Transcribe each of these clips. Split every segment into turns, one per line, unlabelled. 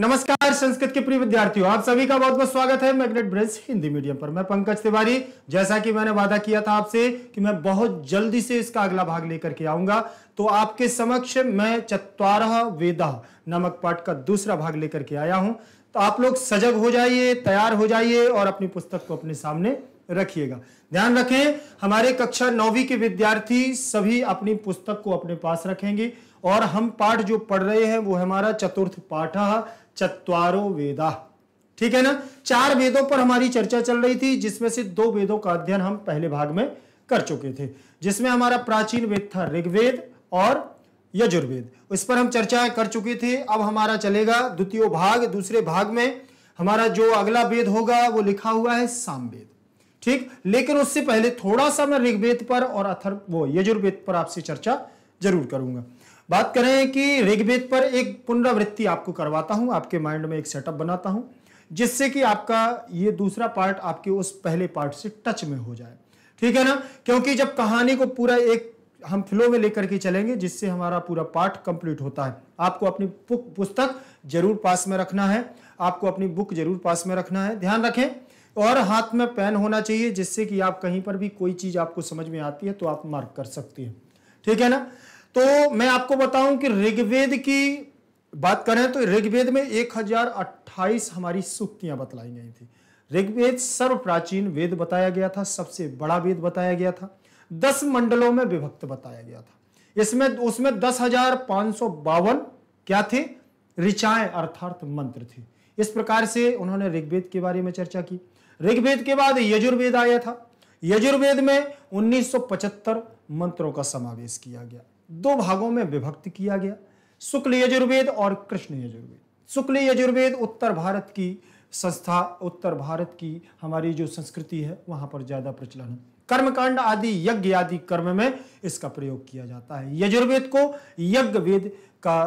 नमस्कार संस्कृत के प्रिय विद्यार्थियों आप सभी का बहुत बहुत स्वागत है मैग्नेट ब्रिज हिंदी मीडियम पर मैं पंकज तिवारी जैसा कि मैंने वादा किया था आपसे कि मैं बहुत जल्दी से इसका अगला भाग लेकर के आऊंगा तो आपके समक्ष मैं चतवारह वेदा नमक पाठ का दूसरा भाग लेकर के आया हूं तो आप लोग सजग हो जाइए तैयार हो जाइए और अपनी पुस्तक को अपने सामने रखिएगा ध्यान रखें हमारे कक्षा नौवीं के विद्यार्थी सभी अपनी पुस्तक को अपने पास रखेंगे और हम पाठ जो पढ़ रहे हैं वो हमारा चतुर्थ पाठ चतवारो वेदा ठीक है ना चार वेदों पर हमारी चर्चा चल रही थी जिसमें से दो वेदों का अध्ययन हम पहले भाग में कर चुके थे जिसमें हमारा प्राचीन वेद था ऋग्वेद और यजुर्वेद इस पर हम चर्चा कर चुके थे अब हमारा चलेगा द्वितीय भाग दूसरे भाग में हमारा जो अगला वेद होगा वो लिखा हुआ है सामवेद ठीक लेकिन उससे पहले थोड़ा सा मैं ऋग्वेद पर और अथर्व वो यजुर्वेद पर आपसे चर्चा जरूर करूंगा बात करें कि ऋग्वेद पर एक पुनरावृत्ति आपको करवाता हूं आपके माइंड में एक सेटअप बनाता हूं जिससे कि आपका ये दूसरा पार्ट आपके उस पहले पार्ट से टच में हो जाए ठीक है ना क्योंकि जब कहानी को पूरा एक हम फ्लो में लेकर के चलेंगे जिससे हमारा पूरा पार्ट कंप्लीट होता है आपको अपनी पुस्तक जरूर पास में रखना है आपको अपनी बुक जरूर पास में रखना है ध्यान रखें और हाथ में पेन होना चाहिए जिससे कि आप कहीं पर भी कोई चीज़ आपको समझ में आती है तो आप मार्क कर सकती हैं ठीक है ना तो मैं आपको बताऊं कि ऋग्वेद की बात करें तो ऋग्वेद में 1028 हमारी सूक्तियां बतलाई गई थी ऋग्वेद सर्व प्राचीन वेद बताया गया था सबसे बड़ा वेद बताया गया था दस मंडलों में विभक्त बताया गया था इसमें उसमें दस हजार पांच सौ बावन क्या थे ऋचाएं अर्थात मंत्र थे इस प्रकार से उन्होंने ऋग्वेद के बारे में चर्चा की ऋग्वेद के बाद यजुर्वेद आया था यजुर्वेद में 1975 मंत्रों का समावेश किया गया दो भागों में विभक्त किया गया शुक्ल यजुर्वेद और कृष्ण यजुर्वेद शुक्ल यजुर्वेद उत्तर भारत की संस्था उत्तर भारत की हमारी जो संस्कृति है वहां पर ज्यादा प्रचलन है कर्मकांड आदि यज्ञ आदि कर्म में इसका प्रयोग किया जाता है यजुर्वेद को यज्ञ वेद का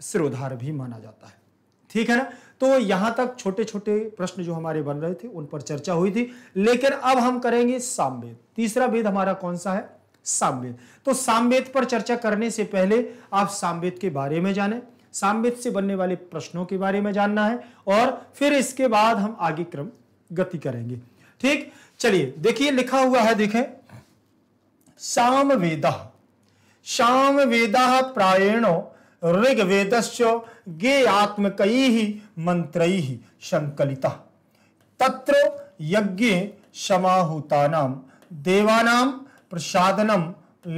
सिरोधार भी माना जाता है ठीक है ना तो यहां तक छोटे छोटे प्रश्न जो हमारे बन रहे थे उन पर चर्चा हुई थी लेकिन अब हम करेंगे सामवेद तीसरा वेद हमारा कौन सा है सामवेद तो सामवेद पर चर्चा करने से पहले आप सामवेद के बारे में जानें सामवेद से बनने वाले प्रश्नों के बारे में जानना है और फिर इसके बाद हम आगे क्रम गति करेंगे ठीक चलिए देखिए लिखा हुआ है देखें श्याम वेद शाम वेद प्रायणो ऋग्वेद गे आत्मकई ही ही संकलिता तत्र यज्ञ समाहूता देवानाम प्रसादनम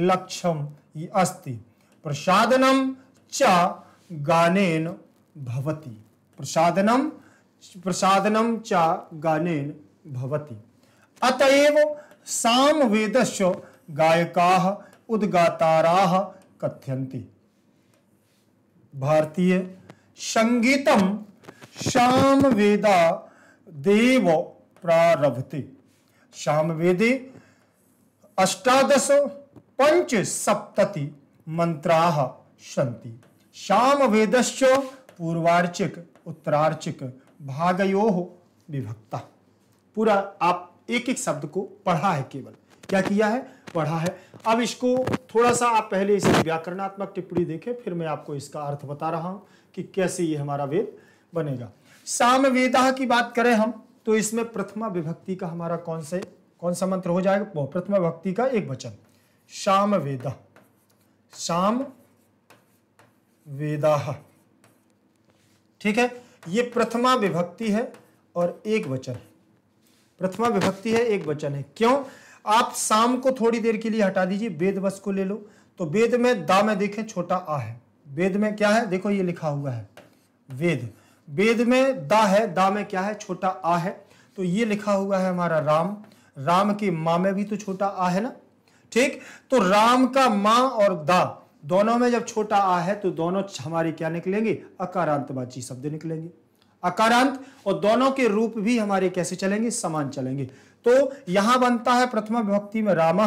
लक्ष्यम अस्ति प्रसादनम च गानेन भवति प्रसादनम प्रसादनम च गानेन भवति अतएव सामवेदस्य गायकाः उद्गाताराः कथ्यन्ते भारतीय संगीतम सामवेदा देव प्रारभते वेदे सप्तति मंत्रा सी सन्ति सामवेदश्च पूर्वार्चिक उत्तरार्चिक भागयो विभक्ता पूरा आप एक एक शब्द को पढ़ा है केवल क्या किया है पढ़ा है अब इसको थोड़ा सा आप पहले इसकी व्याकरणात्मक टिप्पणी देखें फिर मैं आपको इसका अर्थ बता रहा हूं कि कैसे ये हमारा वेद बनेगा वेदा की बात करें हम तो इसमें प्रथमा विभक्ति का हमारा कौन से कौन सा मंत्र हो जाएगा प्रथमा भक्ति का एक वचन श्याम वेद श्याम वेदा ठीक है ये प्रथमा विभक्ति है और एक वचन प्रथमा विभक्ति है एक वचन है क्यों आप शाम को थोड़ी देर के लिए हटा दीजिए वेद बस को ले लो तो वेद में दा में देखें छोटा आ है वेद में क्या है देखो ये लिखा हुआ है वेद वेद में दा है दा में क्या है छोटा आ है तो ये लिखा हुआ है हमारा राम राम की माँ में भी तो छोटा आ है ना ठीक तो राम का माँ और दा दोनों में जब छोटा आ है तो दोनों हमारे क्या निकलेंगे अकारांत बाची शब्द निकलेंगे अकारांत और दोनों के रूप भी हमारे कैसे चलेंगे समान चलेंगे तो यहां बनता है प्रथम विभक्ति में राम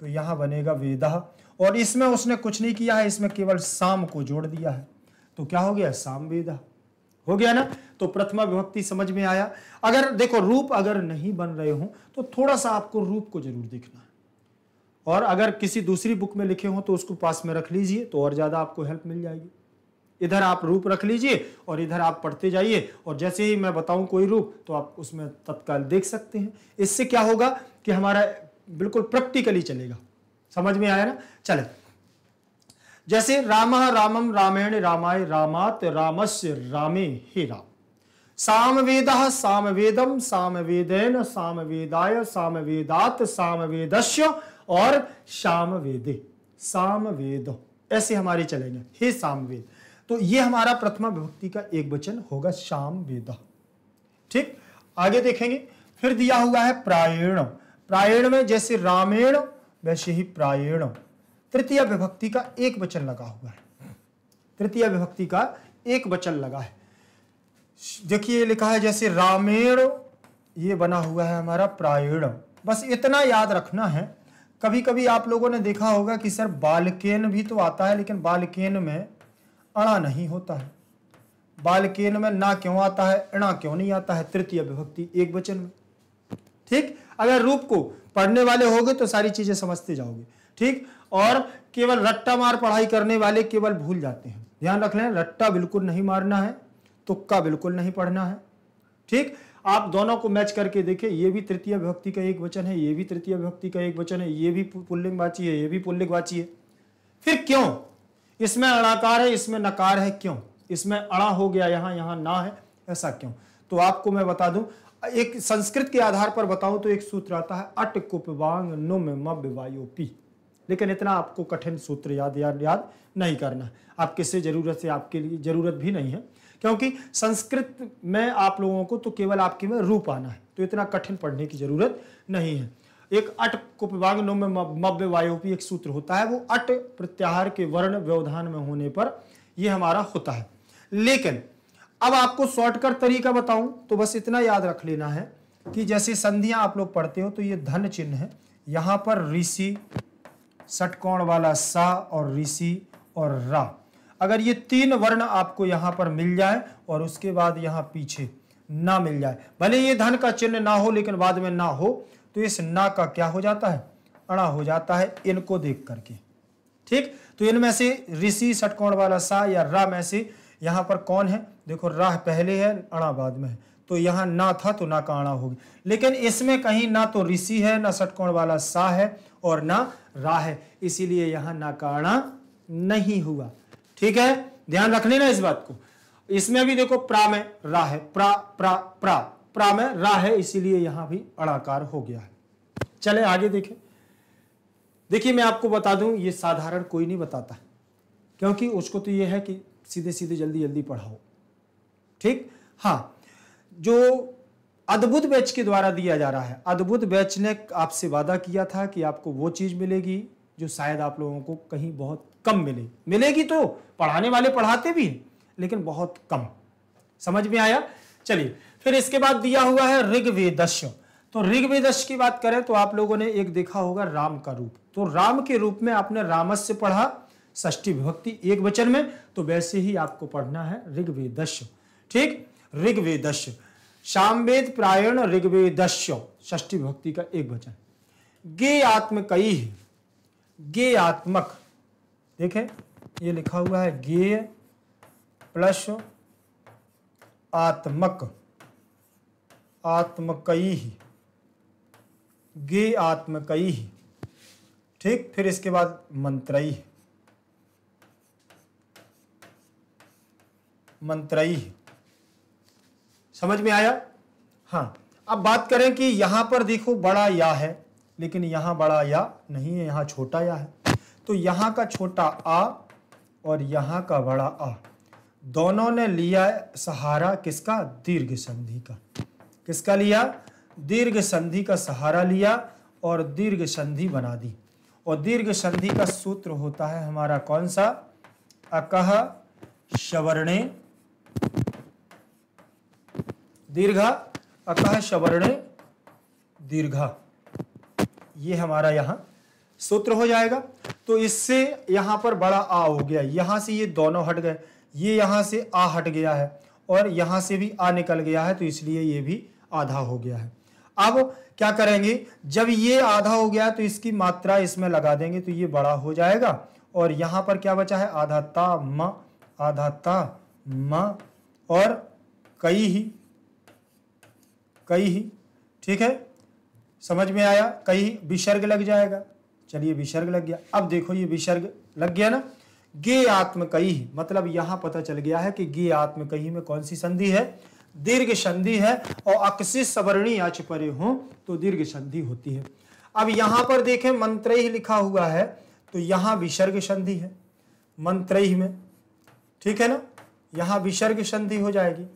तो यहां बनेगा वेद और इसमें उसने कुछ नहीं किया है इसमें केवल साम को जोड़ दिया है तो क्या हो गया साम वेद हो गया ना तो प्रथमा विभक्ति समझ में आया अगर देखो रूप अगर नहीं बन रहे हो तो थोड़ा सा आपको रूप को जरूर देखना है और अगर किसी दूसरी बुक में लिखे हो तो उसको पास में रख लीजिए तो और ज़्यादा आपको हेल्प मिल जाएगी इधर आप रूप रख लीजिए और इधर आप पढ़ते जाइए और जैसे ही मैं बताऊं कोई रूप तो आप उसमें तत्काल देख सकते हैं इससे क्या होगा कि हमारा बिल्कुल प्रैक्टिकली चलेगा समझ में आया ना चले जैसे राम रामम रामेण रामाय रामात रामस्य रामे हे राम सामवेद सामवेदम सामवेदेन सामवेदाय सामवेदात सामवेदस्य और सामवेदे सामवेद ऐसे हमारे चलेंगे हे सामवेद तो ये हमारा प्रथमा विभक्ति का एक वचन होगा वेद ठीक आगे देखेंगे फिर दिया हुआ है प्रायण प्रायण में जैसे रामेण वैसे ही प्रायण तृतीय विभक्ति का एक वचन लगा हुआ है तृतीय विभक्ति का एक वचन लगा है देखिए लिखा है जैसे रामेण ये बना हुआ है हमारा प्रायण बस इतना याद रखना है कभी कभी आप लोगों ने देखा होगा कि सर बालकेन भी तो आता है लेकिन बालकेन में अणा नहीं होता है बालकेन में ना क्यों आता है अणा क्यों नहीं आता है तृतीय विभक्ति एक वचन में ठीक अगर रूप को पढ़ने वाले होगे तो सारी चीजें समझते जाओगे ठीक और केवल रट्टा मार पढ़ाई करने वाले केवल भूल जाते हैं ध्यान रख लें रट्टा बिल्कुल नहीं मारना है तुक्का बिल्कुल नहीं पढ़ना है ठीक आप दोनों को मैच करके देखें ये भी तृतीय विभक्ति का एक वचन है ये भी तृतीय विभक्ति का एक वचन है ये भी वाची है ये भी वाची है फिर क्यों इसमें अड़ाकार है इसमें नकार है क्यों इसमें अड़ा हो गया यहां यहां ना है ऐसा क्यों तो आपको मैं बता दूं एक संस्कृत के आधार पर बताऊं तो एक सूत्र आता है अट कुपवांग नुम मब्वायोपी लेकिन इतना आपको कठिन सूत्र याद याद याद नहीं करना आप किसे ज़रूरत से आपके लिए ज़रूरत भी नहीं है क्योंकि संस्कृत में आप लोगों को तो केवल आपके में रूप आना है तो इतना कठिन पढ़ने की जरूरत नहीं है एक अट कुपवाग में वायोपी एक सूत्र होता है वो अट प्रत्याहार के वर्ण व्यवधान में होने पर ये हमारा होता है लेकिन अब आपको शॉर्टकट तरीका बताऊं तो बस इतना याद रख लेना है कि जैसे संधियां आप लोग पढ़ते हो तो ये धन चिन्ह है यहां पर ऋषि सटकोण वाला सा और ऋषि और रा अगर ये तीन वर्ण आपको यहाँ पर मिल जाए और उसके बाद यहाँ पीछे ना मिल जाए भले ये धन का चिन्ह ना हो लेकिन बाद में ना हो तो इस ना का क्या हो जाता है अणा हो जाता है इनको देख करके ठीक तो इनमें से ऋषि सटकोण वाला सा या रा में से यहाँ पर कौन है देखो राह पहले है अणा बाद में है तो यहाँ ना था तो ना का अणा होगी लेकिन इसमें कहीं ना तो ऋषि है ना सटकोण वाला सा है और ना रा है इसीलिए यहाँ ना का अणा नहीं हुआ ठीक है ध्यान रख लेना इस बात को इसमें भी देखो प्रा में रा है प्रा प्रा प्रा प्रा में रा है इसीलिए यहां भी अड़ाकार हो गया है चले आगे देखें देखिए मैं आपको बता दूं ये साधारण कोई नहीं बताता क्योंकि उसको तो ये है कि सीधे सीधे जल्दी जल्दी पढ़ाओ ठीक हाँ जो अद्भुत बैच के द्वारा दिया जा रहा है अद्भुत बैच ने आपसे वादा किया था कि आपको वो चीज़ मिलेगी जो शायद आप लोगों को कहीं बहुत कम मिलेगी मिलेगी तो पढ़ाने वाले पढ़ाते भी हैं लेकिन बहुत कम समझ में आया चलिए फिर इसके बाद दिया हुआ है ऋग्वेदश तो ऋग्वेदश की बात करें तो आप लोगों ने एक देखा होगा राम का रूप तो राम के रूप में आपने रामस्य पढ़ा ष्टी विभक्ति एक वचन में तो वैसे ही आपको पढ़ना है ऋग्वेदश ठीक ऋग्वेदश शामवेद प्रायण ऋग्वेदश ष्टी विभक्ति का एक वचन गे आत्मकई गे आत्मक देखें ये लिखा हुआ है गेय प्लस आत्मक आत्मकई गे आत्मकई ठीक फिर इसके बाद मंत्रई मंत्रई समझ में आया हाँ अब बात करें कि यहां पर देखो बड़ा या है लेकिन यहां बड़ा या नहीं है यहां छोटा या है तो यहाँ का छोटा आ और यहाँ का बड़ा आ दोनों ने लिया सहारा किसका दीर्घ संधि का किसका लिया दीर्घ संधि का सहारा लिया और दीर्घ संधि बना दी और दीर्घ संधि का सूत्र होता है हमारा कौन सा अकह शवर्णे दीर्घ अकह शवर्णे दीर्घ ये हमारा यहां सूत्र हो जाएगा तो इससे यहाँ पर बड़ा आ हो गया यहाँ से ये दोनों हट गए ये यहाँ से आ हट गया है और यहाँ से भी आ निकल गया है तो इसलिए ये भी आधा हो गया है अब क्या करेंगे जब ये आधा हो गया तो इसकी मात्रा इसमें लगा देंगे तो ये बड़ा हो जाएगा और यहाँ पर क्या बचा है आधा ता म आधा ता म और कई ही कई ही ठीक है समझ में आया कई विसर्ग लग जाएगा चलिए विसर्ग लग गया अब देखो ये विसर्ग लग गया ना गे आत्म कही मतलब यहां पता चल गया है कि गे आत्म कही में कौन सी संधि है दीर्घ संधि है और अक्सी सवर्णी आच परे हो तो दीर्घ संधि होती है अब यहां पर देखें मंत्र ही लिखा हुआ है तो यहां विसर्ग संधि है मंत्र ही में ठीक है ना यहाँ विसर्ग संधि हो जाएगी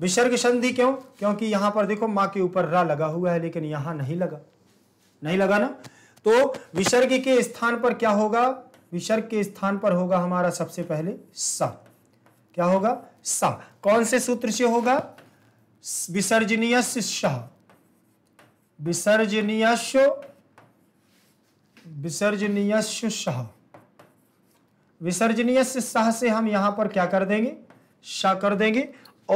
विसर्ग संधि क्यों क्योंकि यहां पर देखो माँ के ऊपर रा लगा हुआ है लेकिन यहां नहीं लगा नहीं लगा ना तो विसर्ग के स्थान पर क्या होगा विसर्ग के स्थान पर होगा हमारा सबसे पहले सा क्या होगा सा कौन से सूत्र से होगा विसर्जनीय शाह विसर्जनीय विसर्जनीय विसर्जनीय शाह से हम यहां पर क्या कर देंगे शाह कर देंगे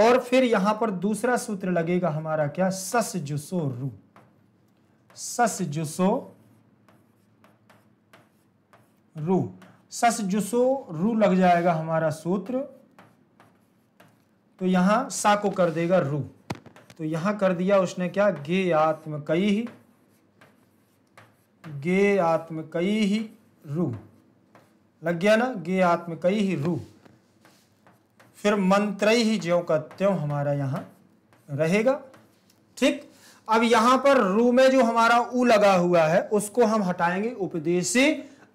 और फिर यहां पर दूसरा सूत्र लगेगा हमारा क्या सस जुसो रू सस जुसो रू सस जुसो रू लग जाएगा हमारा सूत्र तो यहां सा को कर देगा रू तो यहां कर दिया उसने क्या गे आत्म कई ही गे आत्म कई ही रू लग गया ना गे आत्म कई ही रू फिर मंत्र ही ज्यो का त्यों हमारा यहां रहेगा ठीक अब यहां पर रू में जो हमारा ऊ लगा हुआ है उसको हम हटाएंगे उपदेशी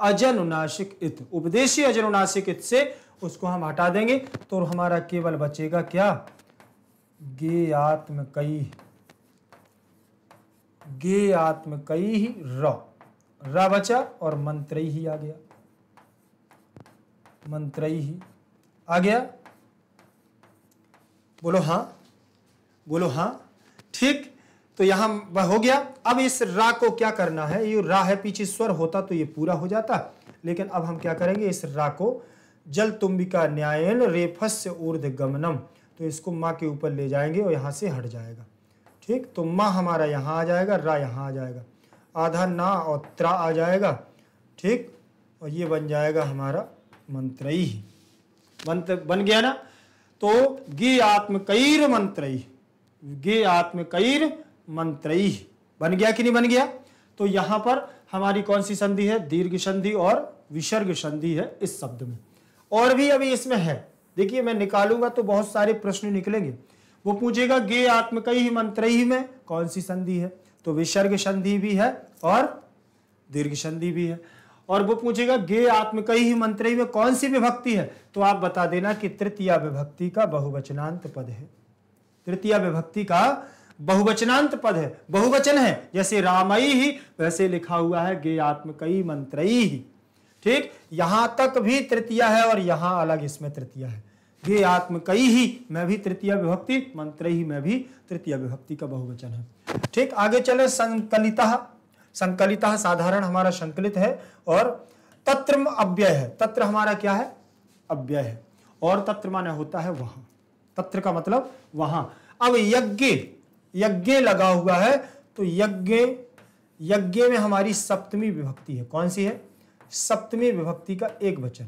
अजनुनाशिक इत उपदेशी अजनुनाशिक इत से उसको हम हटा देंगे तो हमारा केवल बचेगा क्या गे आत्म कई गे आत्म कई ही रचा और मंत्री ही आ गया मंत्री ही आ गया बोलो हां बोलो हां ठीक तो यहां हो गया अब इस रा को क्या करना है ये रा है पीछे स्वर होता तो ये पूरा हो जाता लेकिन अब हम क्या करेंगे इस रा को जल तुम्बिका न्यायन रेफस्य ऊर्ध गमनम तो इसको माँ के ऊपर ले जाएंगे और यहाँ से हट जाएगा ठीक तो माँ हमारा यहाँ आ जाएगा रा यहाँ आ जाएगा आधा ना और त्रा आ जाएगा ठीक और ये बन जाएगा हमारा मंत्री मंत्र बन गया ना तो गे आत्मकैर मंत्री गे आत्मकईर मंत्री बन गया कि नहीं बन गया तो यहां पर हमारी कौन सी संधि है दीर्घ संधि और विसर्ग संधि है इस शब्द में और भी अभी इसमें है देखिए मैं निकालूंगा तो बहुत सारे प्रश्न निकलेंगे वो पूछेगा गे आत्म कई ही ही में कौन सी संधि है तो विसर्ग संधि भी है और दीर्घ संधि भी है और वो पूछेगा गे आत्म कई ही मंत्री में कौन सी विभक्ति है तो आप बता देना कि तृतीय विभक्ति का बहुवचनांत पद है तृतीय विभक्ति का बहुवचनांत पद है बहुवचन है जैसे रामई ही वैसे लिखा हुआ है गे आत्मकई मंत्री ही ठीक यहां तक भी तृतीय है और यहां अलग इसमें तृतीय है गे आत्मकई ही मैं भी तृतीय विभक्ति मंत्र ही मैं भी तृतीय विभक्ति का बहुवचन है ठीक आगे चले संकलिता संकलिता साधारण हमारा संकलित है और तत्र अव्यय है तत्र हमारा क्या है अव्यय है और तत्र माने होता है वहां तत्र का मतलब वहां अब यज्ञ यज्ञ लगा हुआ है तो यज्ञ यज्ञ में हमारी सप्तमी विभक्ति है कौन सी है सप्तमी विभक्ति का एक वचन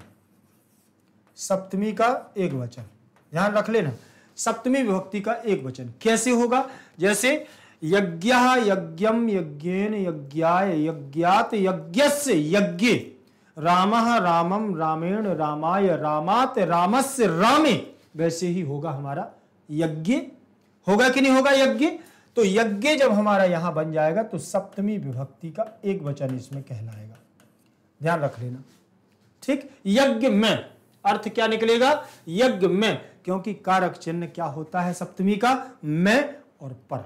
सप्तमी का एक वचन ध्यान रख लेना सप्तमी विभक्ति का एक वचन कैसे होगा जैसे यज्ञ यज्ञम यज्ञेन यज्ञाय यज्ञात यज्ञस्य यज्ञ राम रामम रामेण रामाय रामात रामस्य रामे वैसे ही होगा हमारा यज्ञ होगा कि नहीं होगा यज्ञ तो यज्ञ जब हमारा यहां बन जाएगा तो सप्तमी विभक्ति का एक वचन इसमें कहलाएगा ध्यान रख लेना ठीक यज्ञ में अर्थ क्या निकलेगा यज्ञ में क्योंकि कारक चिन्ह क्या होता है सप्तमी का मैं और पर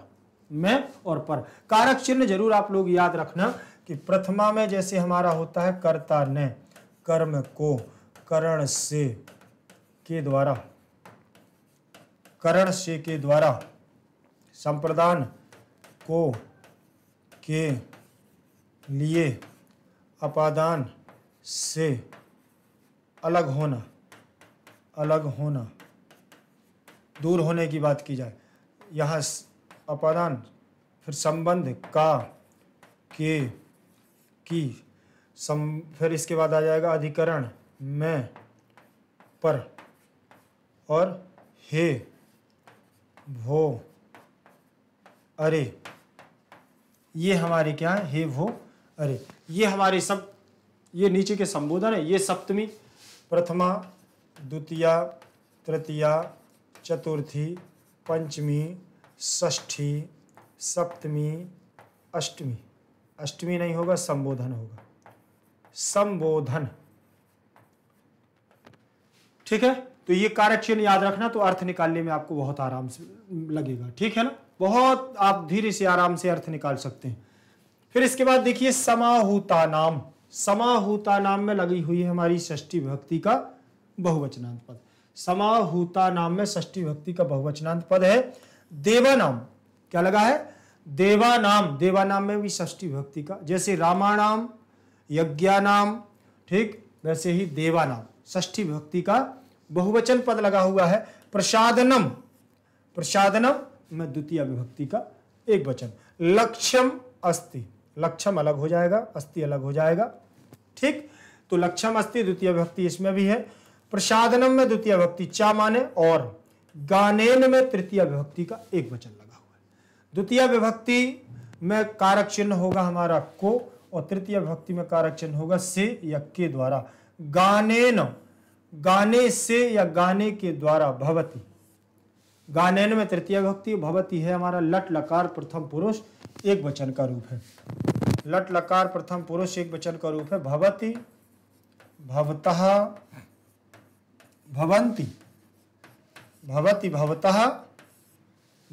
मैं और पर कारक चिन्ह जरूर आप लोग याद रखना कि प्रथमा में जैसे हमारा होता है कर्ता ने कर्म को करण से के द्वारा करण से के द्वारा संप्रदान को के लिए अपादान से अलग होना अलग होना दूर होने की बात की जाए यहाँ अपादान फिर संबंध का के की सम फिर इसके बाद आ जाएगा अधिकरण में पर और हे भो अरे ये हमारे क्या है हे वो अरे ये हमारे सब ये नीचे के संबोधन है ये सप्तमी प्रथमा द्वितीया तृतीया चतुर्थी पंचमी ष्ठी सप्तमी अष्टमी अष्टमी नहीं होगा संबोधन होगा संबोधन ठीक है तो ये कारक चिन्ह याद रखना तो अर्थ निकालने में आपको बहुत आराम से लगेगा ठीक है ना बहुत आप धीरे से आराम से अर्थ निकाल सकते हैं फिर इसके बाद देखिए समाहूता नाम समाहूता नाम में लगी हुई है हमारी षष्ठी भक्ति का बहुवचनांत पद समाहूता नाम में षष्ठी भक्ति का बहुवचनांत पद है देवा नाम क्या लगा है देवा नाम देवा नाम में भी षष्ठी भक्ति का जैसे रामानाम यज्ञानाम ठीक वैसे ही देवा नाम षष्ठी भक्ति का बहुवचन पद लगा हुआ है प्रसादनम प्रसादनम में द्वितीय विभक्ति का एक वचन लक्ष्यम अस्ति लक्ष्यम अलग हो जाएगा अस्ति अलग हो जाएगा ठीक तो लक्ष्यम अस्ति द्वितीय विभक्ति इसमें भी है प्रसादनम में द्वितीय विभक्ति चा माने और गानेन में तृतीय विभक्ति का एक वचन लगा हुआ है द्वितीय विभक्ति में कारक चिन्ह होगा हमारा को और तृतीय विभक्ति में कारक चिन्ह होगा से या के द्वारा गानेन गाने से या गाने के द्वारा भवती गानेन में तृतीय भक्ति भवती है हमारा लट लकार प्रथम पुरुष एक वचन का रूप है लट लकार प्रथम पुरुष एक वचन का रूप है भवती भवतः भवंती भवती भवतः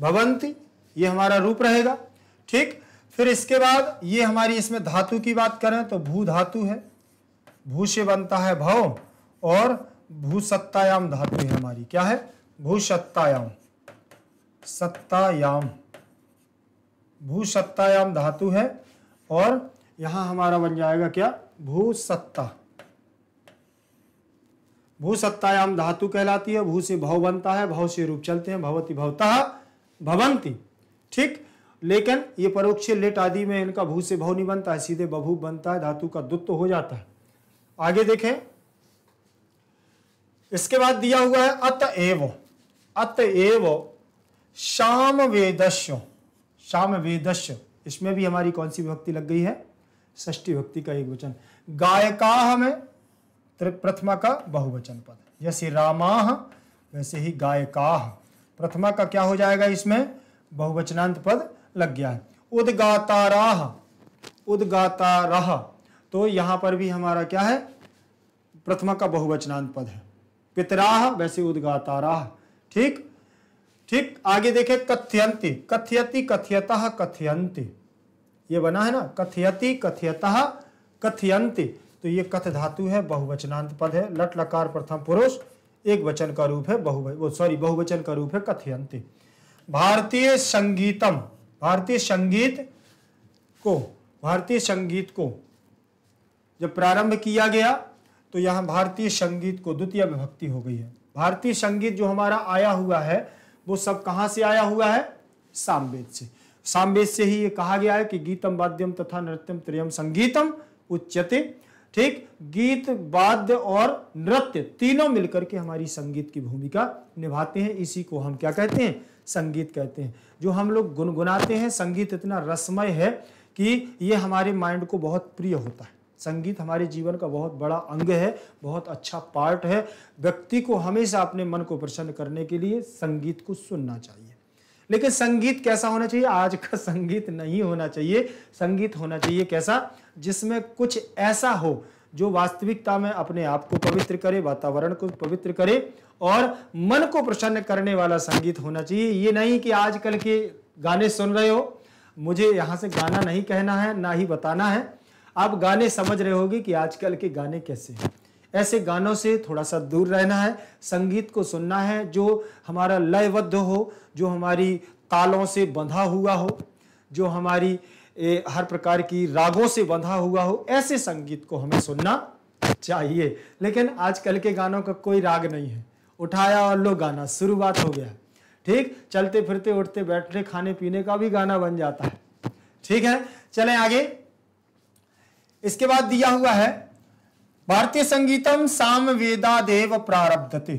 भवंती ये हमारा रूप रहेगा ठीक फिर इसके बाद ये हमारी इसमें धातु की बात करें तो भू धातु है भू से बनता है भव और भू सत्तायाम धातु है हमारी क्या है भू सत्तायाम सत्तायाम सत्तायाम धातु है और यहां हमारा बन जाएगा क्या भू भू भूसत्तायाम धातु कहलाती है भू से भाव बनता है भाव से रूप चलते हैं भवती भवता भवंती ठीक लेकिन ये परोक्ष लेट आदि में इनका भू से भाव नहीं बनता है सीधे बभू बनता है धातु का दुत्व हो जाता है आगे देखें इसके बाद दिया हुआ है अतएव अतएव श्याम वेदस्य श्याम वेदस्य इसमें भी हमारी कौन सी विभक्ति लग गई है ष्टी विभक्ति का एक वचन गायका हमें प्रथमा का बहुवचन पद जैसे रामा वैसे ही गायका प्रथमा का क्या हो जाएगा इसमें बहुवचनांत पद लग गया है उदगाता राह उदगाता राह तो यहां पर भी हमारा क्या है प्रथमा का बहुवचनांत पद है पितराह वैसे उदगाता राह ठीक ठीक आगे देखे कथ्यंती कथ्यति कथ्यत कथियंति ये बना है ना कथियति कथ्यत कथियंति तो ये कथ धातु है बहुवचनांत पद है लट लकार प्रथम पुरुष एक वचन का रूप है बहु सॉरी बहुवचन का रूप है कथियंति भारतीय संगीतम भारतीय संगीत को भारतीय संगीत को जब प्रारंभ किया गया तो यहां भारतीय संगीत को द्वितीय विभक्ति हो गई है भारतीय संगीत जो हमारा आया हुआ है वो सब कहाँ से आया हुआ है सामवेद से सामवेद से ही ये कहा गया है कि गीतम वाद्यम तथा नृत्यम त्रियम संगीतम उच्चते ठीक गीत वाद्य और नृत्य तीनों मिलकर के हमारी संगीत की भूमिका निभाते हैं इसी को हम क्या कहते हैं संगीत कहते हैं जो हम लोग गुनगुनाते हैं संगीत इतना रसमय है कि ये हमारे माइंड को बहुत प्रिय होता है संगीत हमारे जीवन का बहुत बड़ा अंग है बहुत अच्छा पार्ट है व्यक्ति को हमेशा अपने मन को प्रसन्न करने के लिए संगीत को सुनना चाहिए लेकिन संगीत कैसा होना चाहिए आज का संगीत नहीं होना चाहिए संगीत होना चाहिए कैसा जिसमें कुछ ऐसा हो जो वास्तविकता में अपने आप को पवित्र करे वातावरण को पवित्र करे और मन को प्रसन्न करने वाला संगीत होना चाहिए ये नहीं कि आजकल के गाने सुन रहे हो मुझे यहाँ से गाना नहीं कहना है ना ही बताना है आप गाने समझ रहे होगी कि आजकल के गाने कैसे हैं ऐसे गानों से थोड़ा सा दूर रहना है संगीत को सुनना है जो हमारा लयबद्ध हो जो हमारी तालों से बंधा हुआ हो जो हमारी ए, हर प्रकार की रागों से बंधा हुआ हो ऐसे संगीत को हमें सुनना चाहिए लेकिन आजकल के गानों का कोई राग नहीं है उठाया और लो गाना शुरुआत हो गया ठीक चलते फिरते उठते बैठते खाने पीने का भी गाना बन जाता है ठीक है चलें आगे इसके बाद दिया हुआ है भारतीय संगीतम साम वेदादेव प्रारब्धते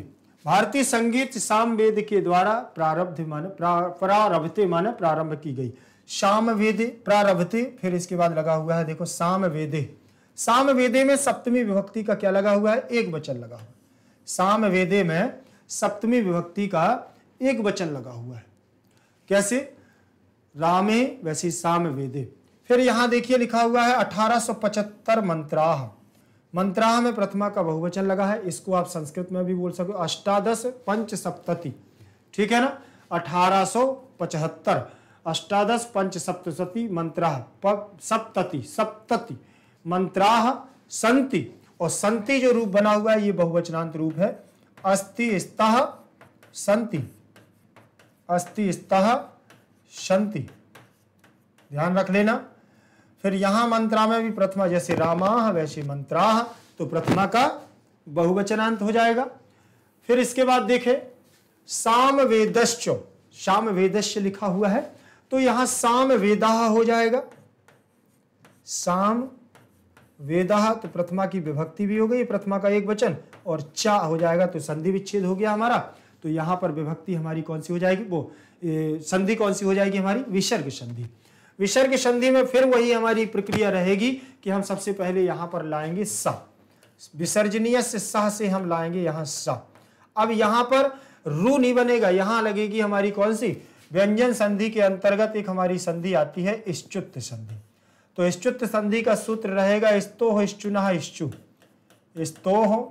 भारतीय संगीत साम वेद के द्वारा प्रारब्ध मान प्रारब्धते मान प्रारंभ की गई साम वेद प्रारब्धते फिर इसके बाद लगा हुआ है देखो साम वेदे साम वेदे में सप्तमी विभक्ति का क्या लगा हुआ है एक वचन लगा हुआ साम वेदे में सप्तमी विभक्ति का एक वचन लगा हुआ है कैसे रामे वैसे साम वेदे फिर यहां देखिए लिखा हुआ है 1875 मंत्राह मंत्राह में प्रथमा का बहुवचन लगा है इसको आप संस्कृत में भी बोल सको अष्टादश पंच सप्तति ठीक है ना 1875 अष्टादश पंच सप्तती मंत्राह सप्तति सप्तति मंत्राह संति और संति जो रूप बना हुआ है ये बहुवचनांत रूप है अस्थि स्तः संति अस्थि स्तः संति ध्यान रख लेना फिर यहां मंत्रा में भी प्रथमा जैसे रामा वैसे मंत्रा तो प्रथमा का बहुवचनांत हो जाएगा फिर इसके बाद देखे साम वेदश्च साम वेदश्च लिखा हुआ है तो यहां साम वेदाह हो जाएगा साम वेदाह तो प्रथमा की विभक्ति भी हो गई प्रथमा का एक वचन और चा हो जाएगा तो संधि विच्छेद हो गया हमारा तो यहां पर विभक्ति हमारी कौन सी हो जाएगी वो संधि कौन सी हो जाएगी हमारी विसर्ग संधि विसर्ग संधि में फिर वही हमारी प्रक्रिया रहेगी कि हम सबसे पहले यहां पर लाएंगे स विसर्जनीय से सह से हम लाएंगे यहां स अब यहां पर रू नहीं बनेगा यहां लगेगी हमारी कौन सी व्यंजन संधि के अंतर्गत एक हमारी संधि आती है स्चुत संधि तो इश्चुत्त संधि का सूत्र रहेगा स्तोह हो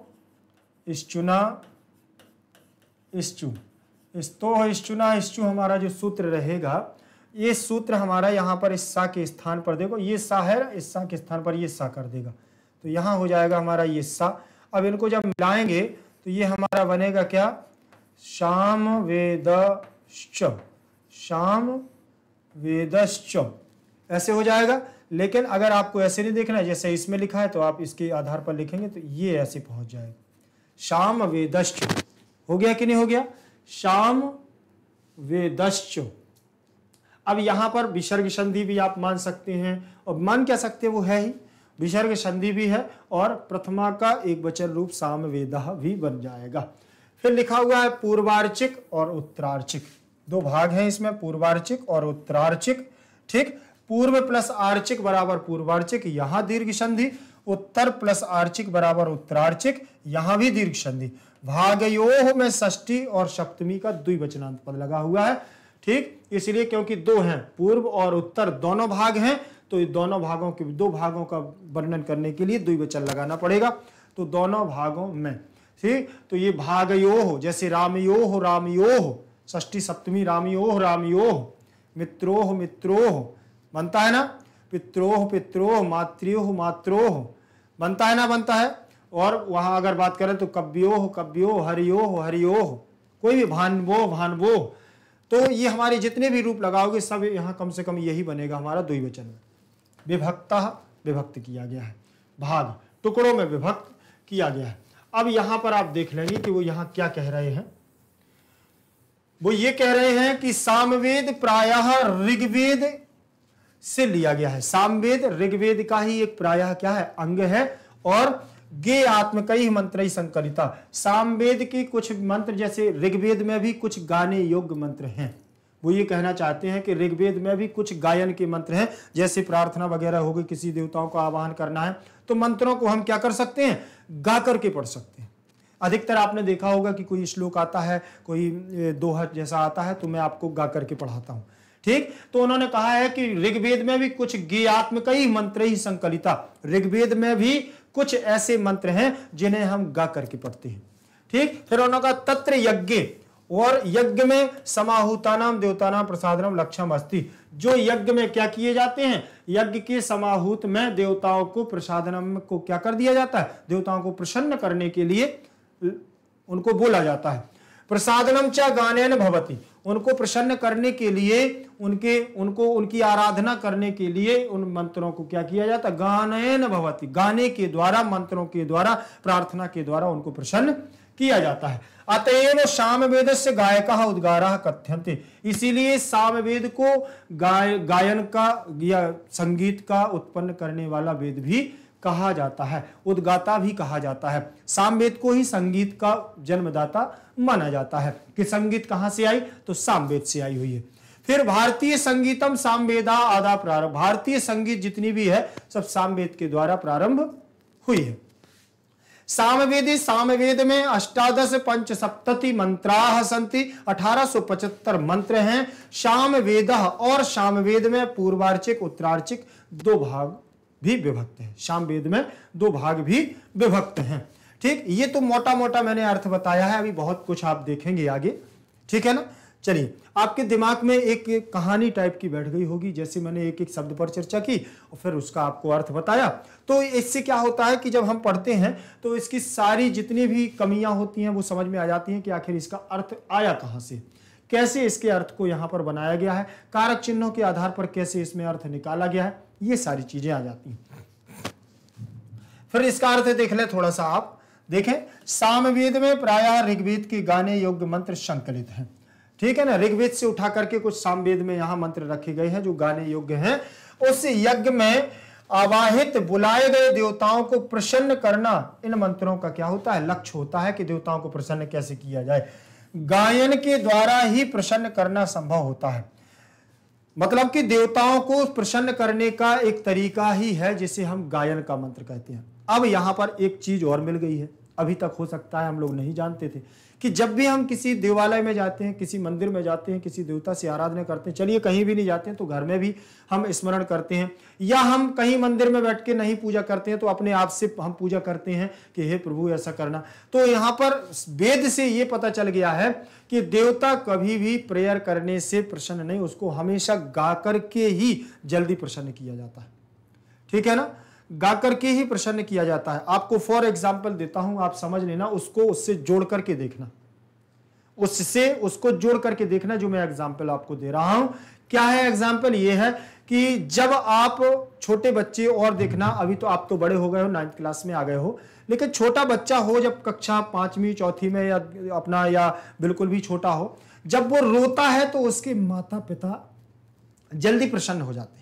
इश्चुना इश्चु इस्तो हो इश्चुना इश्चु इस्तो हो इश्चुना इश्चु हमारा जो सूत्र रहेगा ये सूत्र हमारा यहाँ पर इस सा के स्थान पर देखो ये सा है इस सा के स्थान पर ये सा कर देगा तो यहाँ हो जाएगा हमारा ये सा अब इनको जब मिलाएंगे तो ये हमारा बनेगा क्या श्याम वेद श्याम वेदश्च ऐसे हो जाएगा लेकिन अगर आपको ऐसे नहीं देखना है जैसे इसमें लिखा है तो आप इसके आधार पर लिखेंगे तो ये ऐसे पहुंच जाएगा श्याम वेदश्च हो गया कि नहीं हो गया श्याम वेदश्च अब यहाँ पर विसर्ग संधि भी आप मान सकते हैं और मान क्या सकते हैं वो है ही विसर्ग संधि भी है और प्रथमा का एक वचन रूप सामवेद भी बन जाएगा फिर लिखा हुआ है पूर्वार्चिक और उत्तरार्चिक दो भाग हैं इसमें पूर्वार्चिक और उत्तरार्चिक ठीक पूर्व प्लस आर्चिक बराबर पूर्वार्चिक यहाँ दीर्घ संधि उत्तर प्लस आर्चिक बराबर उत्तरार्चिक यहाँ भी दीर्घ संधि भागयोह में षष्ठी और सप्तमी का द्विवचनांत पद लगा हुआ है ठीक इसलिए क्योंकि दो हैं पूर्व और उत्तर दोनों भाग हैं तो दोनों भागों के दो भागों का वर्णन करने के लिए द्विवचन लगाना पड़ेगा तो दोनों भागों में ठीक तो ये भाग यो हो जैसे राम यो हो राम यो हो सप्तमी राम यो राम यो मित्रोह मित्रोह बनता है ना पित्रोह पित्रोह मातृोह मात्रोह बनता है ना बनता है और वहां अगर बात करें तो कव्योह कव्योह हरिओह हरिओह कोई भी भानवोह भानवो तो ये हमारे जितने भी रूप लगाओगे सब यहाँ कम से कम यही बनेगा हमारा द्विवचन में विभक्ता विभक्त किया गया है भाग टुकड़ों में विभक्त किया गया है अब यहां पर आप देख लेंगे कि वो यहां क्या कह रहे हैं वो ये कह रहे हैं कि सामवेद प्रायः ऋग्वेद से लिया गया है सामवेद ऋग्वेद का ही एक प्रायः क्या है अंग है और गे कई मंत्र संकरिता सामवेद के कुछ मंत्र जैसे ऋग्वेद में भी कुछ गाने योग्य मंत्र हैं वो ये कहना चाहते हैं कि ऋग्वेद में भी कुछ गायन के मंत्र हैं जैसे प्रार्थना वगैरह होगी किसी देवताओं का आवाहन करना है तो मंत्रों को हम क्या कर सकते हैं गा करके पढ़ सकते हैं अधिकतर आपने देखा होगा कि कोई श्लोक आता है कोई दोहा जैसा आता है तो मैं आपको गा करके पढ़ाता हूं ठीक तो उन्होंने कहा है कि ऋग्वेद में भी कुछ गे आत्म कई मंत्र ही संकलिता ऋग्वेद में भी कुछ ऐसे मंत्र हैं जिन्हें हम गा करके पढ़ते हैं ठीक फिर उन्होंने कहा तत्र यज्ञ और यज्ञ में नाम प्रसाद नाम लक्षम अस्थि जो यज्ञ में क्या किए जाते हैं यज्ञ के समाहूत में देवताओं को प्रसाद को क्या कर दिया जाता है देवताओं को प्रसन्न करने के लिए उनको बोला जाता है प्रसादनम च गानेन भवती उनको प्रसन्न करने के लिए उनके उनको उनकी आराधना करने के लिए उन मंत्रों को क्या किया जाता गानयन भवती गाने के द्वारा मंत्रों के द्वारा प्रार्थना के द्वारा उनको प्रसन्न किया जाता है अतएव साम वेद से गायक उद्गार उद्गारा कथ्यंते इसीलिए साम वेद को गाय गायन का या संगीत का उत्पन्न करने वाला वेद भी कहा जाता है उद्गाता भी कहा जाता है सामवेद को ही संगीत का जन्मदाता माना जाता है कि संगीत कहाँ से आई तो सामवेद से आई हुई है फिर भारतीय संगीतम सामवेदा आधा प्रारंभ भारतीय संगीत जितनी भी है सब सामवेद के द्वारा प्रारंभ हुई है सामवेदी सामवेद में अष्टादश पंच सप्तति मंत्रा संति पचहत्तर मंत्र हैं सामवेद और सामवेद में पूर्वार्चिक उत्तरार्चिक दो भाग भी विभक्त है शाम वेद में दो भाग भी विभक्त हैं ठीक ये तो मोटा मोटा मैंने अर्थ बताया है अभी बहुत कुछ आप देखेंगे आगे ठीक है ना चलिए आपके दिमाग में एक, एक कहानी टाइप की बैठ गई होगी जैसे मैंने एक एक शब्द पर चर्चा की और फिर उसका आपको अर्थ बताया तो इससे क्या होता है कि जब हम पढ़ते हैं तो इसकी सारी जितनी भी कमियां होती हैं वो समझ में आ जाती हैं कि आखिर इसका अर्थ आया कहाँ से कैसे इसके अर्थ को यहाँ पर बनाया गया है कारक चिन्हों के आधार पर कैसे इसमें अर्थ निकाला गया है ये सारी चीजें आ जाती हैं फिर इसका अर्थ देख ले थोड़ा सा आप देखें सामवेद में प्राय ऋग्वेद के गाने योग्य मंत्र संकलित हैं ठीक है ना ऋग्वेद से उठा करके कुछ सामवेद में यहां मंत्र रखे गए हैं जो गाने योग्य हैं उस यज्ञ में आवाहित बुलाए गए देवताओं को प्रसन्न करना इन मंत्रों का क्या होता है लक्ष्य होता है कि देवताओं को प्रसन्न कैसे किया जाए गायन के द्वारा ही प्रसन्न करना संभव होता है मतलब कि देवताओं को प्रसन्न करने का एक तरीका ही है जिसे हम गायन का मंत्र कहते हैं अब यहां पर एक चीज और मिल गई है अभी तक हो सकता है हम लोग नहीं जानते थे कि जब भी हम किसी देवालय में जाते हैं किसी मंदिर में जाते हैं किसी देवता से आराधना करते हैं चलिए कहीं भी नहीं जाते हैं तो घर में भी हम स्मरण करते हैं या हम कहीं मंदिर में बैठ के नहीं पूजा करते हैं तो अपने आप से हम पूजा करते हैं कि हे प्रभु ऐसा करना तो यहाँ पर वेद से ये पता चल गया है कि देवता कभी भी प्रेयर करने से प्रसन्न नहीं उसको हमेशा गा करके ही जल्दी प्रसन्न किया जाता है ठीक है ना गा करके ही प्रसन्न किया जाता है आपको फॉर एग्जाम्पल देता हूं आप समझ लेना उसको उससे जोड़ करके देखना उससे उसको जोड़ करके देखना जो मैं एग्जाम्पल आपको दे रहा हूं क्या है एग्जाम्पल ये है कि जब आप छोटे बच्चे और देखना अभी तो आप तो बड़े हो गए हो नाइन्थ क्लास में आ गए हो लेकिन छोटा बच्चा हो जब कक्षा पांचवी चौथी में या अपना या बिल्कुल भी छोटा हो जब वो रोता है तो उसके माता पिता जल्दी प्रसन्न हो जाते हैं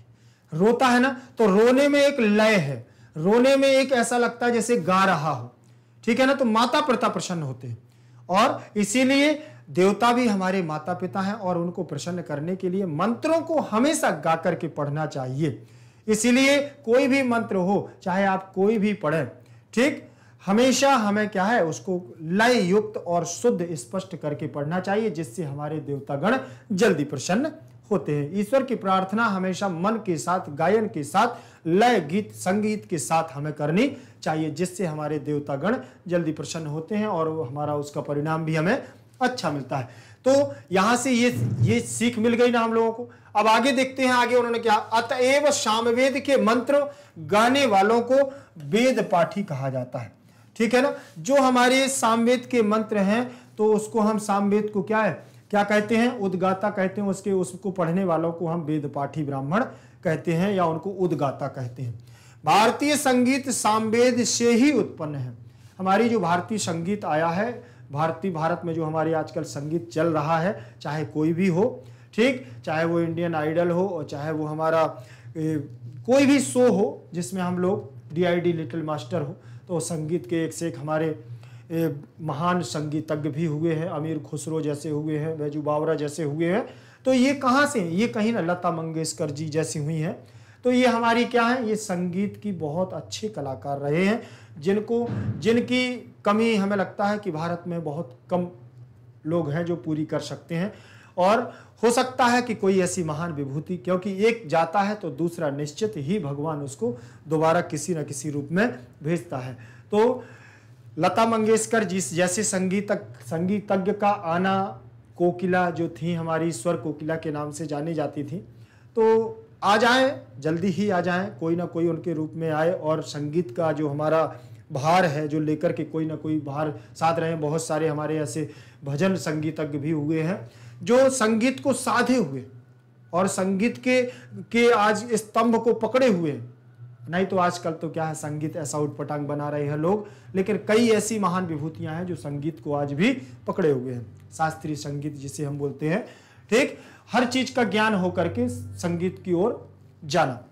रोता है ना तो रोने में एक लय है रोने में एक ऐसा लगता है जैसे गा रहा हो ठीक है ना तो माता पिता प्रसन्न होते हैं और इसीलिए देवता भी हमारे माता पिता हैं और उनको प्रसन्न करने के लिए मंत्रों को हमेशा गा करके पढ़ना चाहिए इसीलिए कोई भी मंत्र हो चाहे आप कोई भी पढ़ें ठीक हमेशा हमें क्या है उसको लय युक्त और शुद्ध स्पष्ट करके पढ़ना चाहिए जिससे हमारे देवतागण जल्दी प्रसन्न होते हैं ईश्वर की प्रार्थना हमेशा मन के साथ गायन के साथ लय गीत संगीत के साथ हमें करनी चाहिए जिससे हमारे देवतागण जल्दी प्रसन्न होते हैं और हमारा उसका परिणाम भी हमें अच्छा मिलता है तो यहां से ये ये सीख मिल गई ना हम लोगों को अब आगे देखते हैं आगे उन्होंने क्या अतएव सामवेद के मंत्र गाने वालों को वेद पाठी कहा जाता है ठीक है ना जो हमारे सामवेद के मंत्र हैं तो उसको हम सामवेद को क्या है क्या कहते हैं उद्गाता कहते हैं उसके उसको पढ़ने वालों को हम वेद पाठी ब्राह्मण कहते हैं या उनको उद्गाता कहते हैं भारतीय संगीत सामवेद से ही उत्पन्न है हमारी जो भारतीय संगीत आया है भारतीय भारत में जो हमारी आजकल संगीत चल रहा है चाहे कोई भी हो ठीक चाहे वो इंडियन आइडल हो और चाहे वो हमारा ए, कोई भी शो हो जिसमें हम लोग D I D little master हो तो संगीत के एक से एक हमारे महान संगीतज्ञ भी हुए हैं अमीर खुसरो जैसे हुए हैं बैजू बावरा जैसे हुए हैं तो ये कहाँ से ये कहीं ना लता मंगेशकर जी जैसी हुई हैं तो ये हमारी क्या है ये संगीत की बहुत अच्छे कलाकार रहे हैं जिनको जिनकी कमी हमें लगता है कि भारत में बहुत कम लोग हैं जो पूरी कर सकते हैं और हो सकता है कि कोई ऐसी महान विभूति क्योंकि एक जाता है तो दूसरा निश्चित ही भगवान उसको दोबारा किसी न किसी रूप में भेजता है तो लता मंगेशकर जिस जैसे संगीतक संगीतज्ञ का आना कोकिला जो थी हमारी स्वर कोकिला के नाम से जानी जाती थी तो आ जाएं जल्दी ही आ जाएं कोई ना कोई उनके रूप में आए और संगीत का जो हमारा भार है जो लेकर के कोई ना कोई भार साथ रहे बहुत सारे हमारे ऐसे भजन संगीतज्ञ भी हुए हैं जो संगीत को साधे हुए और संगीत के के आज स्तंभ को पकड़े हुए हैं नहीं तो आजकल तो क्या है संगीत ऐसा उठपटांग बना रहे हैं लोग लेकिन कई ऐसी महान विभूतियां हैं जो संगीत को आज भी पकड़े हुए हैं शास्त्रीय संगीत जिसे हम बोलते हैं ठीक हर चीज का ज्ञान होकर के संगीत की ओर जाना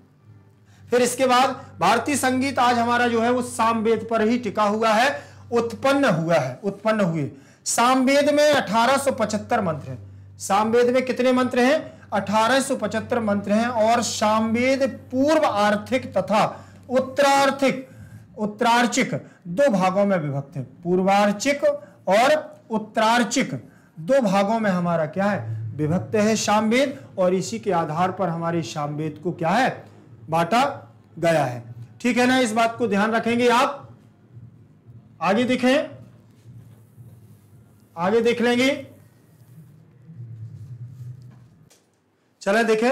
फिर इसके बाद भारतीय संगीत आज हमारा जो है वो सामवेद पर ही टिका हुआ है उत्पन्न हुआ है उत्पन्न हुए सामवेद में 1875 मंत्र है सामवेद में कितने मंत्र हैं 1875 मंत्र हैं और सामवेद पूर्व आर्थिक तथा उत्तरार्थिक उत्तरार्चिक दो भागों में विभक्त है पूर्वार्चिक और उत्तरार्चिक दो भागों में हमारा क्या है विभक्त है सामवेद और इसी के आधार पर हमारे सामवेद को क्या है बांटा गया है ठीक है ना इस बात को ध्यान रखेंगे आप आगे देखें आगे देख लेंगे चले देखें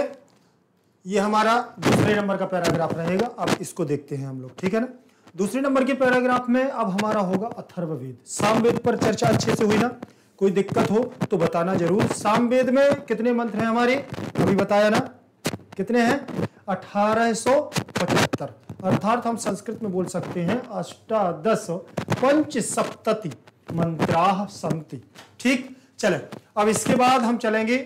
ये हमारा दूसरे नंबर का पैराग्राफ रहेगा अब इसको देखते हैं हम लोग ठीक है ना दूसरे नंबर के पैराग्राफ में अब हमारा होगा अथर्ववेद सामवेद पर चर्चा अच्छे से हुई ना कोई दिक्कत हो तो बताना जरूर सामवेद में कितने मंत्र हैं हमारे अभी बताया ना कितने हैं अठारह अर्थात हम संस्कृत में बोल सकते हैं अष्टादश पंच सप्तति मंत्रा संति ठीक चले अब इसके बाद हम चलेंगे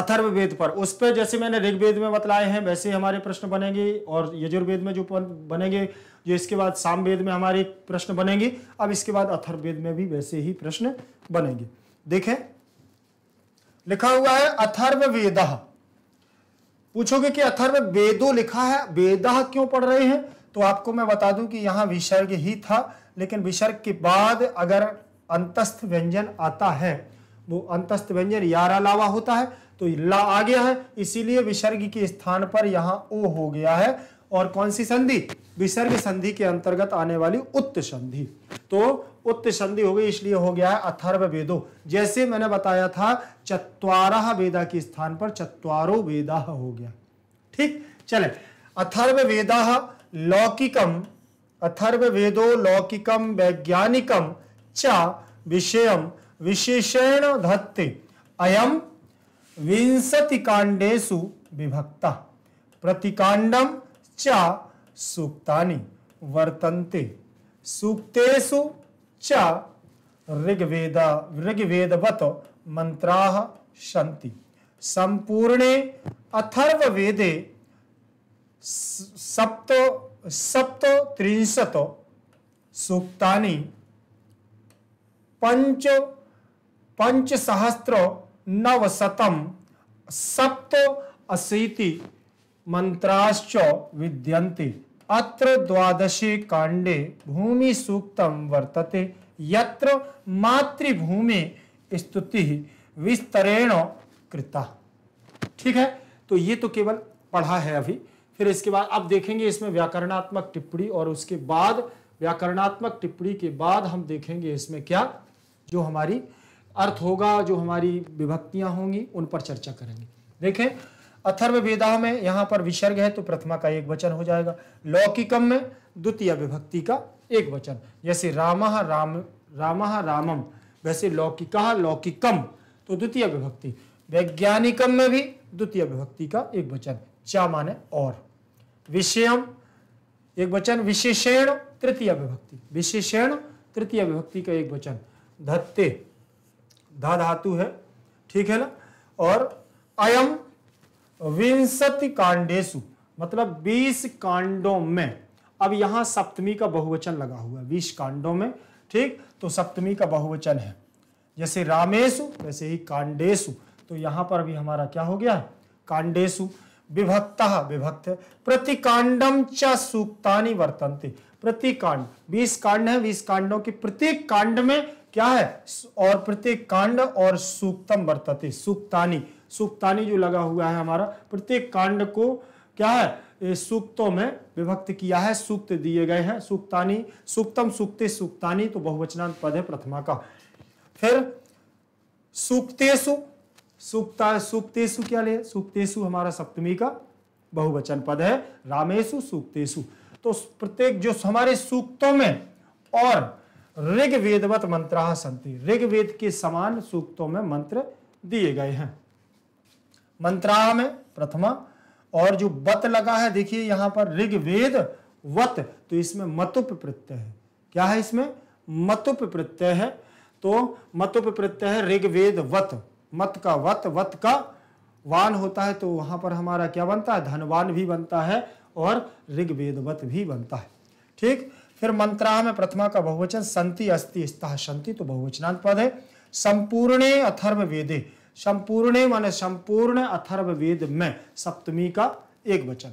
अथर्ववेद पर उस पर जैसे मैंने ऋग्वेद में बतलाए हैं वैसे हमारे प्रश्न बनेंगे और यजुर्वेद में जो बनेंगे जो इसके बाद सामवेद में हमारे प्रश्न बनेंगे अब इसके बाद अथर्ववेद में भी वैसे ही प्रश्न बनेंगे देखें लिखा हुआ है अथर्ववेद पूछोगे कि अथर्व वेदो लिखा है वेद क्यों पढ़ रहे हैं तो आपको मैं बता दूं कि यहां विसर्ग ही था लेकिन विसर्ग के बाद अगर अंतस्थ व्यंजन आता है वो अंतस्थ व्यंजन यार अलावा होता है तो ला आ गया है इसीलिए विसर्ग के स्थान पर यहां ओ हो गया है और कौन सी संधि विसर्ग संधि के अंतर्गत आने वाली उत्त संधि तो उत्त संधि हो गई इसलिए हो गया है अथर्व वेदो जैसे मैंने बताया था चतवार वेदा के स्थान पर चतवारो वेदाह हो गया ठीक चले अथर्व वेदाह लौकिकम अथर्व वेदो लौकिकम वैज्ञानिकम च विषय विशेषण धत्ते अयम विंशति कांडेशु विभक्ता प्रतिकांडम च सूक्तानि वर्तन्ते सूक्तेषु च ऋग्वेद ऋग्वेदवत मंत्राः सन्ति संपूर्णे अथर्ववेदे सप्त सप्तत्रिंशत् सूक्तानि पञ्च पञ्चसहस्र नवशतम सप्त अशीति मंत्राश्च विद्यन्ते अत्र द्वादशे कांडे भूमि सूक्तम वर्तते यत्र मातृभूमि स्तुति विस्तरेण कृता ठीक है तो ये तो केवल पढ़ा है अभी फिर इसके बाद अब देखेंगे इसमें व्याकरणात्मक टिप्पणी और उसके बाद व्याकरणात्मक टिप्पणी के बाद हम देखेंगे इसमें क्या जो हमारी अर्थ होगा जो हमारी विभक्तियां होंगी उन पर चर्चा करेंगे देखें अथर्व वेदा में यहां पर विसर्ग है तो प्रथमा का एक वचन हो जाएगा लौकिकम में द्वितीय विभक्ति का एक वचन जैसे राम राम राम रामम वैसे लौकिक लौकिकम तो द्वितीय विभक्ति वैज्ञानिकम में भी द्वितीय विभक्ति का एक वचन चा माने और विषयम एक वचन विशेषण तृतीय विभक्ति विशेषण तृतीय विभक्ति का एक वचन धत्ते धा धातु है ठीक है ना और अयम विंशति कांडेशु मतलब बीस कांडों में अब यहां सप्तमी का बहुवचन लगा हुआ है बीस कांडों में ठीक तो सप्तमी का बहुवचन है जैसे रामेशु वैसे ही कांडेशु तो यहां पर भी हमारा क्या हो गया कांडेशु विभक्त विभक्त प्रति कांडम च सूक्तानी वर्तनते प्रति कांड बीस कांड है बीस कांडों के प्रत्येक कांड में क्या है और प्रत्येक कांड और सूक्तम वर्तते सूक्तानी सूक्तानी जो लगा हुआ है हमारा प्रत्येक कांड को क्या है सूक्तों में विभक्त किया है सूक्त दिए गए हैं सूक्तानी सूक्तम सूक्ते सूक्तानी तो बहुवचनांत पद है प्रथमा का फिर सूक्तेशु सूक्ता सूक्तेशु क्या ले सूक्तेशु हमारा सप्तमी का बहुवचन पद है रामेशु सूक्तेशु तो प्रत्येक जो हमारे सूक्तों में और ऋग्वेदवत मंत्र संति ऋग्वेद के समान सूक्तों में मंत्र दिए गए हैं मंत्रा में प्रथमा और जो वत लगा है देखिए यहां पर ऋग्वेद वत तो इसमें मतुप प्रत्यय है क्या है इसमें मतुप प्रत्यय है तो मतुप प्रत्यय है ऋग्वेद वत मत का वत वत का वान होता है तो वहां पर हमारा क्या बनता है धनवान भी बनता है और वत भी बनता है ठीक फिर मंत्रा में प्रथमा का बहुवचन संति अस्ति स्तः संति तो बहुवचनांत पद है संपूर्ण अथर्व वेदे संपूर्णे माने संपूर्ण अथर्व वेद में सप्तमी का एक वचन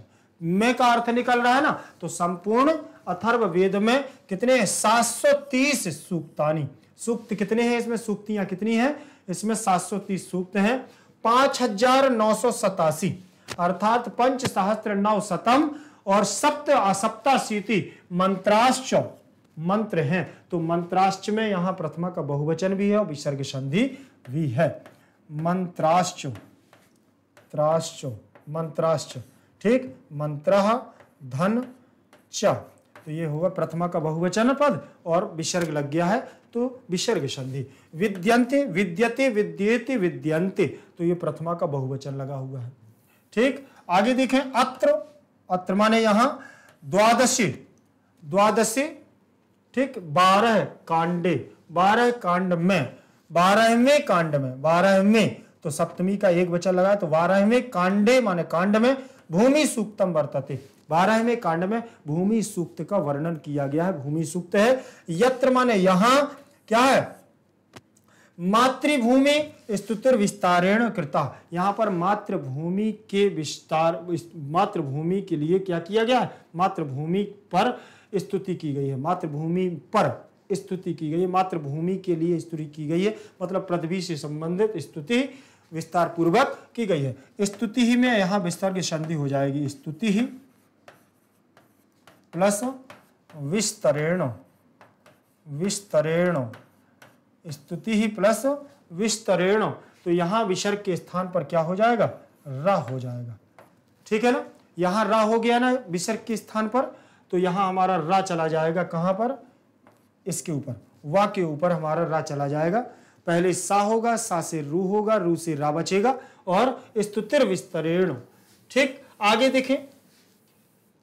में का अर्थ निकल रहा है ना तो संपूर्ण अथर्व वेद में कितने सात सौ तीस सूक्तानी सूक्त कितने हैं इसमें सूक्तियां कितनी है इसमें सात सौ तीस सूक्त है पांच हजार नौ सौ सतासी अर्थात पंच सहस्त्र नौ शतम और सप्त असप्ताशीति मंत्राश्च मंत्र हैं तो मंत्राश्च में यहां प्रथमा का बहुवचन भी है और विसर्ग संधि भी है मंत्राश्च त्राश्च मंत्राश्च ठीक मंत्र धन च तो ये होगा प्रथमा का बहुवचन पद और विसर्ग लग गया है तो विसर्ग संधि विद्यंते विद्यते विद्येते विद्यंते तो ये प्रथमा का बहुवचन लगा हुआ है ठीक आगे देखें अत्र अत्र माने यहां द्वादशी द्वादशी ठीक बारह कांडे बारह कांड में बारहवें कांड में बारहवें तो सप्तमी का एक बचन लगा तो बारहवें कांडे माने कांड में भूमि सूक्तम वर्तते बारहवें कांड में भूमि सूक्त का वर्णन किया गया है भूमि सूक्त है यत्र माने यहां क्या है मातृभूमि स्तुतिर विस्तारेण कृता यहाँ पर मातृभूमि के विस्तार मातृभूमि के लिए क्या किया गया है मातृभूमि पर स्तुति की गई है मातृभूमि पर स्तुति की गई है मातृभूमि के लिए स्तुति की गई है मतलब पृथ्वी से संबंधित स्तुति विस्तार पूर्वक की गई है स्तुति ही में यहां विस्तार की संधि हो जाएगी स्तुति ही प्लस विस्तरेण विस्तरेण स्तुति ही प्लस विस्तरेण तो यहाँ विसर्ग के स्थान पर क्या हो जाएगा रा हो जाएगा ठीक है ना यहाँ रा हो गया ना विसर्ग के स्थान पर तो यहाँ हमारा रा चला जाएगा कहाँ पर इसके ऊपर वा के ऊपर हमारा रा चला जाएगा पहले सा होगा सा से रू होगा रू से रा बचेगा और स्तुतिर विस्तरेण ठीक आगे देखें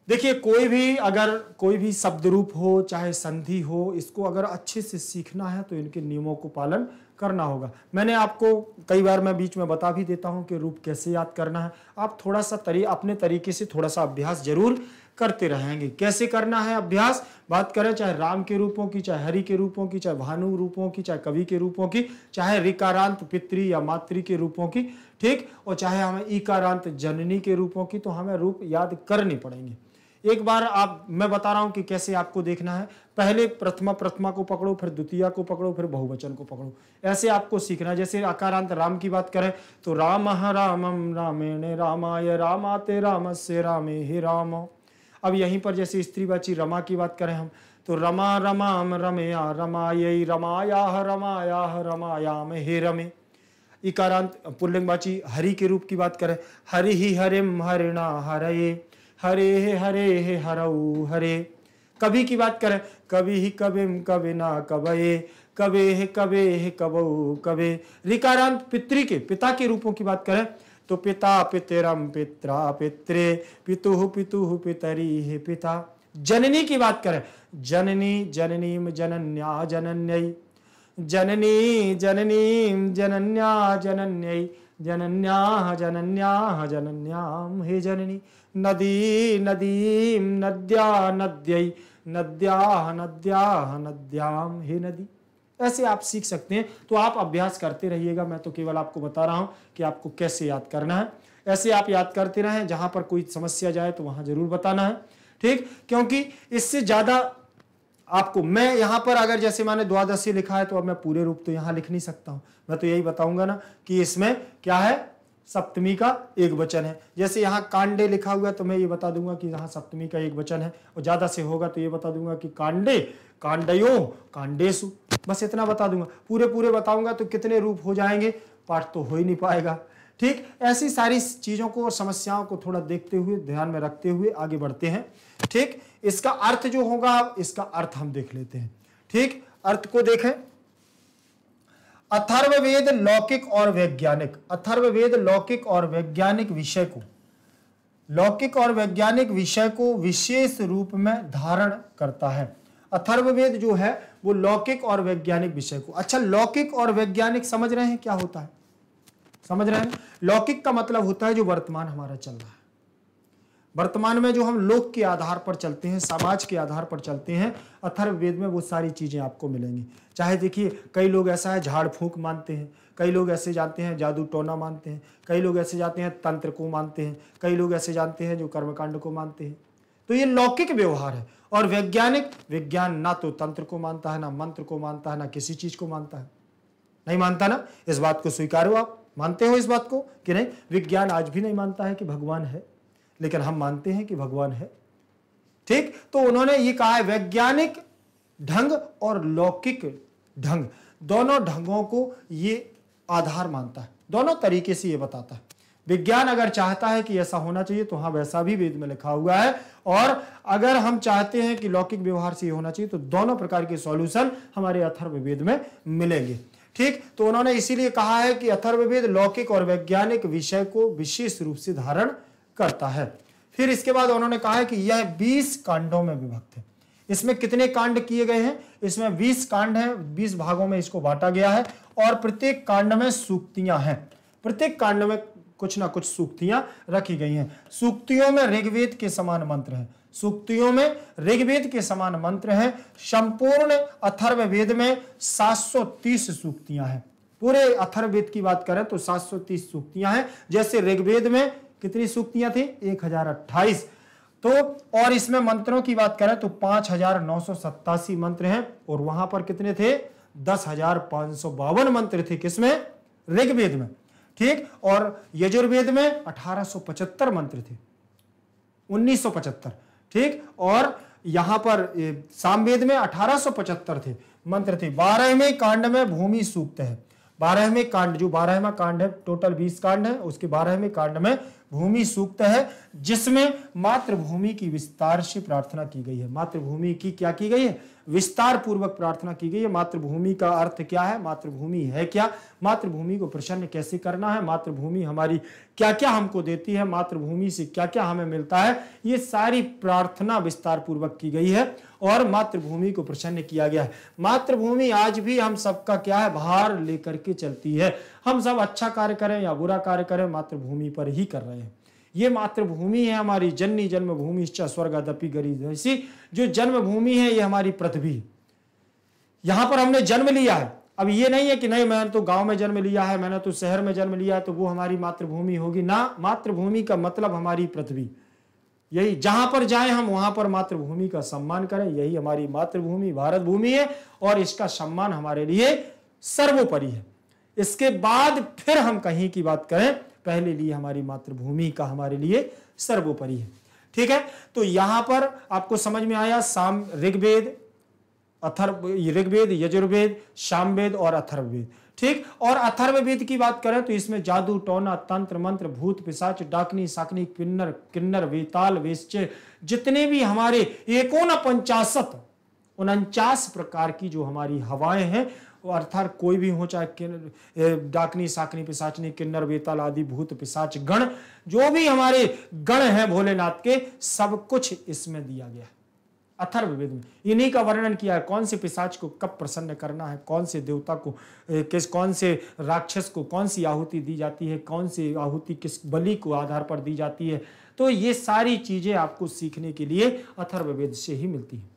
देखिए कोई भी अगर कोई भी शब्द रूप हो चाहे संधि हो इसको अगर अच्छे से सीखना है तो इनके नियमों को पालन करना होगा मैंने आपको कई बार मैं बीच में बता भी देता हूं कि रूप कैसे याद करना है आप थोड़ा सा तरी अपने तरीके से थोड़ा सा अभ्यास जरूर करते रहेंगे कैसे करना है अभ्यास बात करें चाहे राम के रूपों की चाहे हरि के रूपों की चाहे भानु रूपों की चाहे कवि के रूपों की चाहे रिकारांत पितृ या मातृ के रूपों की ठीक और चाहे हमें इकारांत जननी के रूपों की तो हमें रूप याद करने पड़ेंगे एक बार आप मैं बता रहा हूं कि कैसे आपको देखना है पहले प्रथमा प्रथमा को पकड़ो फिर द्वितीय को पकड़ो फिर बहुवचन को पकड़ो ऐसे आपको सीखना है जैसे आकारांत राम की बात करें तो राम रामम रामेण रामाय रामाते रामस्य रामे हे राम अब यहीं पर जैसे स्त्री स्त्रीवाची रमा की बात करें हम तो रमा रमाम रमया रमायी रमायाह रमायाह मे हे रमे इकारांत पुल्लिंग बाची हरि के रूप की बात करें हरि ही हरे हरिणा हरे हरे हे हरे हे हरऊ हरे कभी की बात करें कभी ही कबिम कबिना कबये कवे हे कवे हे कबऊ कवे रिकारांत पितृ के पिता के रूपों की बात करें तो पिता पितरम पित्रा पित्रे पितु पितु पितरी हे पिता जननी की बात करें जननी जननी जनन्या जनन्यई जननी जननी जनन्या जनन्यई जनन्या जनन्या जनन्याम हे जननी नदी नदी नद्या नद्यई नद्या नद्या नद्याम हे नदी ऐसे आप सीख सकते हैं तो आप अभ्यास करते रहिएगा मैं तो केवल आपको बता रहा हूं कि आपको कैसे याद करना है ऐसे आप याद करते रहें जहां पर कोई समस्या जाए तो वहां ज़रूर बताना है ठीक क्योंकि इससे ज़्यादा आपको मैं यहां पर अगर जैसे मैंने द्वादशी लिखा है तो अब मैं पूरे रूप तो यहां लिख नहीं सकता हूं मैं तो यही बताऊंगा ना कि इसमें क्या है सप्तमी का एक वचन है जैसे यहाँ कांडे लिखा हुआ है तो मैं ये बता दूंगा कि यहाँ सप्तमी का एक वचन है और ज्यादा से होगा तो ये बता दूंगा कि कांडे कांडयो कांडेसु बस इतना बता दूंगा पूरे पूरे बताऊंगा तो कितने रूप हो जाएंगे पाठ तो हो ही नहीं पाएगा ठीक ऐसी सारी चीजों को और समस्याओं को थोड़ा देखते हुए ध्यान में रखते हुए आगे बढ़ते हैं ठीक इसका अर्थ जो होगा इसका अर्थ हम देख लेते हैं ठीक अर्थ को देखें अथर्ववेद लौकिक और वैज्ञानिक अथर्ववेद लौकिक और वैज्ञानिक विषय को लौकिक और वैज्ञानिक विषय को विशेष रूप में धारण करता है अथर्ववेद जो है वो लौकिक और वैज्ञानिक विषय को अच्छा लौकिक और वैज्ञानिक समझ रहे हैं क्या होता है समझ रहे हैं लौकिक का मतलब होता है जो वर्तमान हमारा चल रहा है वर्तमान में जो हम लोक के आधार पर चलते हैं समाज के आधार पर चलते हैं अथर्ववेद में वो सारी चीज़ें आपको मिलेंगी चाहे देखिए कई लोग ऐसा है झाड़ फूक मानते हैं कई लोग ऐसे जाते हैं जादू टोना मानते हैं कई लोग ऐसे जाते हैं तंत्र को मानते हैं कई लोग ऐसे जानते हैं जो कर्मकांड को मानते हैं तो ये लौकिक व्यवहार है और वैज्ञानिक विज्ञान ना तो तंत्र को मानता है ना मंत्र को मानता है ना किसी चीज़ को मानता है नहीं मानता ना इस बात को स्वीकारो आप मानते हो इस बात को कि नहीं विज्ञान आज भी नहीं मानता है कि भगवान है लेकिन हम मानते हैं कि भगवान है ठीक तो उन्होंने ये कहा है वैज्ञानिक ढंग और लौकिक ढंग दोनों ढंगों को ये आधार मानता है दोनों तरीके से ये बताता है विज्ञान अगर चाहता है कि ऐसा होना चाहिए तो हाँ वैसा भी वेद में लिखा हुआ है और अगर हम चाहते हैं कि लौकिक व्यवहार से होना चाहिए तो दोनों प्रकार के सॉल्यूशन हमारे अथर्ववेद में मिलेंगे ठीक तो उन्होंने इसीलिए कहा है कि अथर्ववेद लौकिक और वैज्ञानिक विषय को विशेष रूप से धारण करता है फिर इसके बाद उन्होंने कहा है कि यह बीस कांडों में विभक्त है इसमें कितने कांड किए गए हैं इसमें बीस कांड है बीस भागों में इसको बांटा गया है और प्रत्येक कांड में सूक्तियां हैं प्रत्येक कांड में कुछ ना कुछ सूक्तियां रखी गई हैं सूक्तियों में ऋग्वेद के समान मंत्र हैं सूक्तियों में ऋग्वेद के समान मंत्र हैं संपूर्ण अथर्व वेद में 730 सूक्तियां हैं पूरे अथर्ववेद की बात करें तो 730 सूक्तियां हैं जैसे ऋग्वेद में कितनी सूक्तियां थी एक हजार अट्ठाईस तो और इसमें मंत्रों की बात करें तो पांच हजार नौ सौ सत्तासी मंत्र हैं और वहां पर कितने थे दस हजार पांच सौ बावन मंत्र थे किसमें ऋग्वेद में ठीक और यजुर्वेद में अठारह सौ पचहत्तर मंत्र थे उन्नीस सौ पचहत्तर ठीक और यहां पर सामवेद में अठारह सौ पचहत्तर थे मंत्र थे बारहवें कांड में भूमि सूक्त है बारहवें कांड जो बारहवा कांड है टोटल बीस कांड है उसके बारहवें कांड में भूमि सूक्त है जिसमें मातृभूमि की विस्तार से प्रार्थना की गई है मातृभूमि की क्या की गई है विस्तार पूर्वक प्रार्थना की गई है मातृभूमि का अर्थ क्या है मातृभूमि है क्या मातृभूमि को प्रसन्न कैसे करना है मातृभूमि हमारी क्या क्या हमको देती है मातृभूमि से क्या क्या हमें मिलता है ये सारी प्रार्थना विस्तार पूर्वक की गई है और मातृभूमि को प्रसन्न किया गया है मातृभूमि आज भी हम सबका क्या है भार लेकर के चलती है हम सब अच्छा कार्य करें या बुरा कार्य करें मातृभूमि पर ही कर रहे हैं ये मातृभूमि है हमारी जननी जन्मभूमि दपी गरीब ऐसी जो जन्मभूमि है ये हमारी पृथ्वी यहां पर हमने जन्म लिया है अब ये नहीं है कि नहीं मैंने तो गांव में जन्म लिया है मैंने तो शहर में जन्म लिया तो वो हमारी मातृभूमि होगी ना मातृभूमि का मतलब हमारी पृथ्वी यही जहां पर जाए हम वहां पर मातृभूमि का सम्मान करें यही हमारी मातृभूमि भारत भूमि है और इसका सम्मान हमारे लिए सर्वोपरि है इसके बाद फिर हम कहीं की बात करें पहले लिए हमारी मातृभूमि का हमारे लिए सर्वोपरि है ठीक है तो यहां पर आपको समझ में आया साम ऋग्वेद अथर्व ऋग्वेद यजुर्वेद शामवेद और अथर्ववेद ठीक और अथर्वेद की बात करें तो इसमें जादू टोना तंत्र मंत्र भूत पिशाच डाकनी साकनी किन्नर किन्नर वेताल वेश्चे जितने भी हमारे एकोन पंचाशत उनचास प्रकार की जो हमारी हवाएं हैं अर्थात कोई भी हो चाहे डाकनी साकनी पिसाचनी किन्नर वेताल आदि भूत पिसाच गण जो भी हमारे गण हैं भोलेनाथ के सब कुछ इसमें दिया गया अथर्ववेद में इन्हीं का वर्णन किया है कौन से पिशाच को कब प्रसन्न करना है कौन से देवता को किस कौन से राक्षस को कौन सी आहुति दी जाती है कौन सी आहुति किस बलि को आधार पर दी जाती है तो ये सारी चीज़ें आपको सीखने के लिए अथर्ववेद से ही मिलती है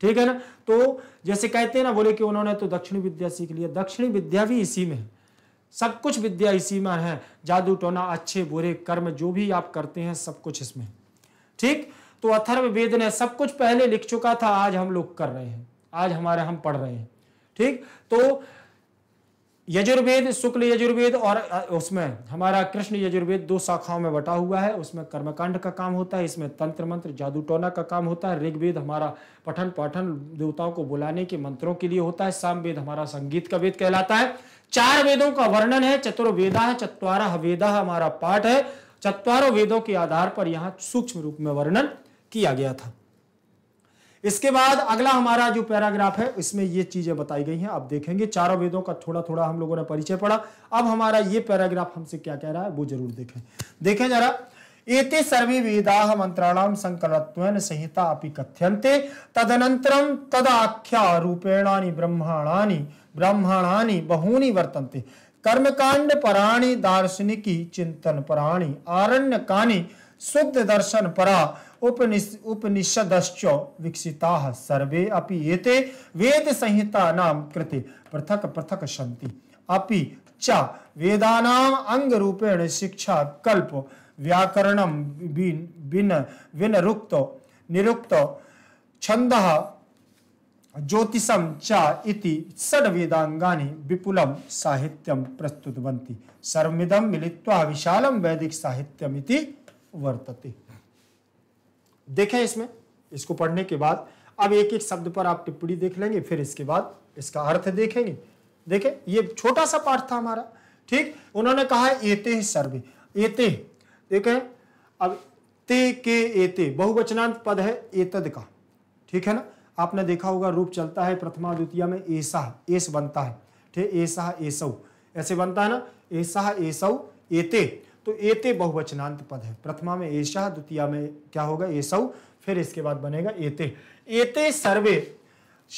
ठीक है ना तो जैसे कहते हैं ना बोले कि उन्होंने तो दक्षिणी विद्या सीख लिया दक्षिणी विद्या भी इसी में है सब कुछ विद्या इसी में है जादू टोना अच्छे बुरे कर्म जो भी आप करते हैं सब कुछ इसमें ठीक तो अथर्व वेद ने सब कुछ पहले लिख चुका था आज हम लोग कर रहे हैं आज हमारे हम पढ़ रहे हैं ठीक तो यजुर्वेद शुक्ल यजुर्वेद और उसमें हमारा कृष्ण यजुर्वेद दो शाखाओं में बटा हुआ है उसमें कर्मकांड का काम होता है इसमें तंत्र मंत्र जादू टोना का काम होता है ऋग्वेद हमारा पठन पाठन देवताओं को बुलाने के मंत्रों के लिए होता है साम वेद हमारा संगीत का वेद कहलाता है चार वेदों का वर्णन है चतुर्वेदा है चतवारा वेदा हमारा पाठ है चतवारों वेदों के आधार पर यहाँ सूक्ष्म रूप में वर्णन किया गया था इसके बाद अगला हमारा जो पैराग्राफ है इसमें ये चीजें बताई गई हैं आप देखेंगे चारों वेदों का थोड़ा थोड़ा हम लोगों ने परिचय पढ़ा अब हमारा ये पैराग्राफ हमसे क्या कह रहा है वो जरूर देखें देखें जरा एते सर्वे वेदा मंत्राणाम संकलत्वेन संहिता अपि कथ्यन्ते तदनंतरम तदाख्या रूपेणानि ब्रह्माणानि ब्रह्माणानि बहूनि वर्तन्ते कर्मकांड पराणि दार्शनिकी चिंतन पराणि आरण्यकानि शुद्ध दर्शन परा उपनिष उपनिषदश्च विकसिताः सर्वे अपि एते वेदसंहितानां कृते पृथक पृथक सन्ति अपि च वेदानाम् शिक्षा शिक्षाकल्प व्याकरणं बिन् बिन् विनरुक्तो निरुक्त छन्दः ज्योतिषम च इति षड्वेदाङ्गानि विपुलं साहित्यं प्रस्तुतवन्ति सर्वमिदं मिलित्वा विशालं साहित्यमिति वर्तते देखें इसमें इसको पढ़ने के बाद अब एक एक शब्द पर आप टिप्पणी देख लेंगे फिर इसके बाद इसका अर्थ देखेंगे देखे ये छोटा सा पाठ था हमारा ठीक उन्होंने कहा एते सर्वे एते देखें अब ते के एते बहुवचनांत पद है एतद का ठीक है ना आपने देखा होगा रूप चलता है प्रथमा द्वितीय में ऐसा एस बनता है ठीक ऐसा ऐसा ऐसे बनता है ना ऐसा ऐसा एते तो एते बहुवचनांत पद है प्रथमा में ऐसा द्वितीय में क्या होगा ऐसा फिर इसके बाद बनेगा एते एते सर्वे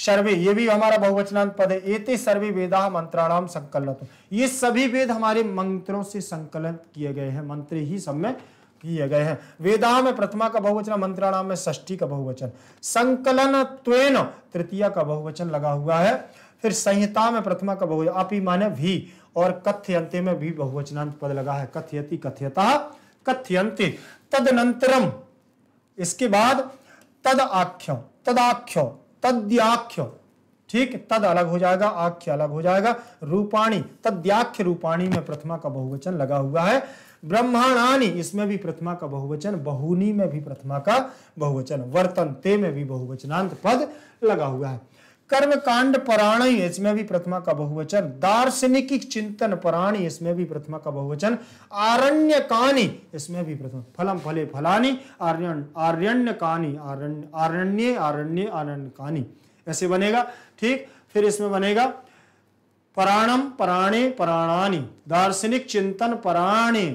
सर्वे ये भी हमारा बहुवचनांत पद है एते सर्वे वेदा मंत्राणाम संकलन ये सभी वेद हमारे मंत्रों से संकलन किए गए हैं मंत्र ही सब में किए गए हैं वेदा में प्रथमा का बहुवचन मंत्राणाम में षष्ठी का बहुवचन संकलन त्वेन तृतीय का बहुवचन लगा हुआ है फिर संहिता में प्रथमा का बहुवचन अपी माने भी और कथ्यंते में भी बहुवचनांत पद लगा है कथ्यति कथ्यता कथ्यंते तदनंतरम इसके बाद तद आख्य तदाख्य तद्याख्य ठीक तद अलग हो जाएगा आख्य अलग हो जाएगा रूपाणी तद्याख्य रूपाणी में प्रथमा का बहुवचन लगा हुआ है ब्रह्माणानी इसमें भी प्रथमा का बहुवचन बहुनी में भी प्रथमा का बहुवचन वर्तनते में भी बहुवचनांत पद लगा हुआ है कर्म कांड ही इसमें भी प्रथमा का बहुवचन दार्शनिक चिंतन पुराण इसमें भी प्रथमा का बहुवचन आरण्य कानी इसमें भी प्रथमा फलम फले फलानी आर्य आर्यण्य कानी आरण्य आरण्य आरण्य कानी ऐसे बनेगा ठीक फिर इसमें बनेगा पराणम पराणे पराणानी दार्शनिक चिंतन पराणे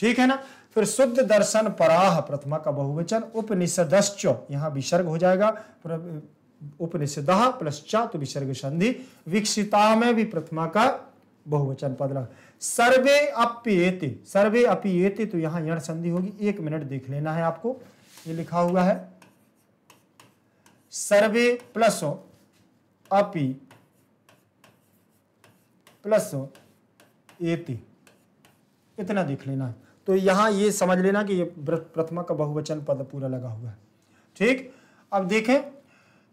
ठीक है ना फिर शुद्ध दर्शन पराह प्रथमा का बहुवचन उपनिषद यहाँ विसर्ग हो जाएगा उपनिषद प्लस चा तो विसर्ग संधि विकसिता में भी प्रथमा का बहुवचन पद लगा सर्वे अप्येति सर्वे अपियेति तो यहां यण संधि होगी एक मिनट देख लेना है आपको ये लिखा हुआ है सर्वे प्लस अपि प्लस एति इतना देख लेना है तो यहां ये समझ लेना कि ये प्रथमा का बहुवचन पद पूरा लगा हुआ है ठीक अब देखें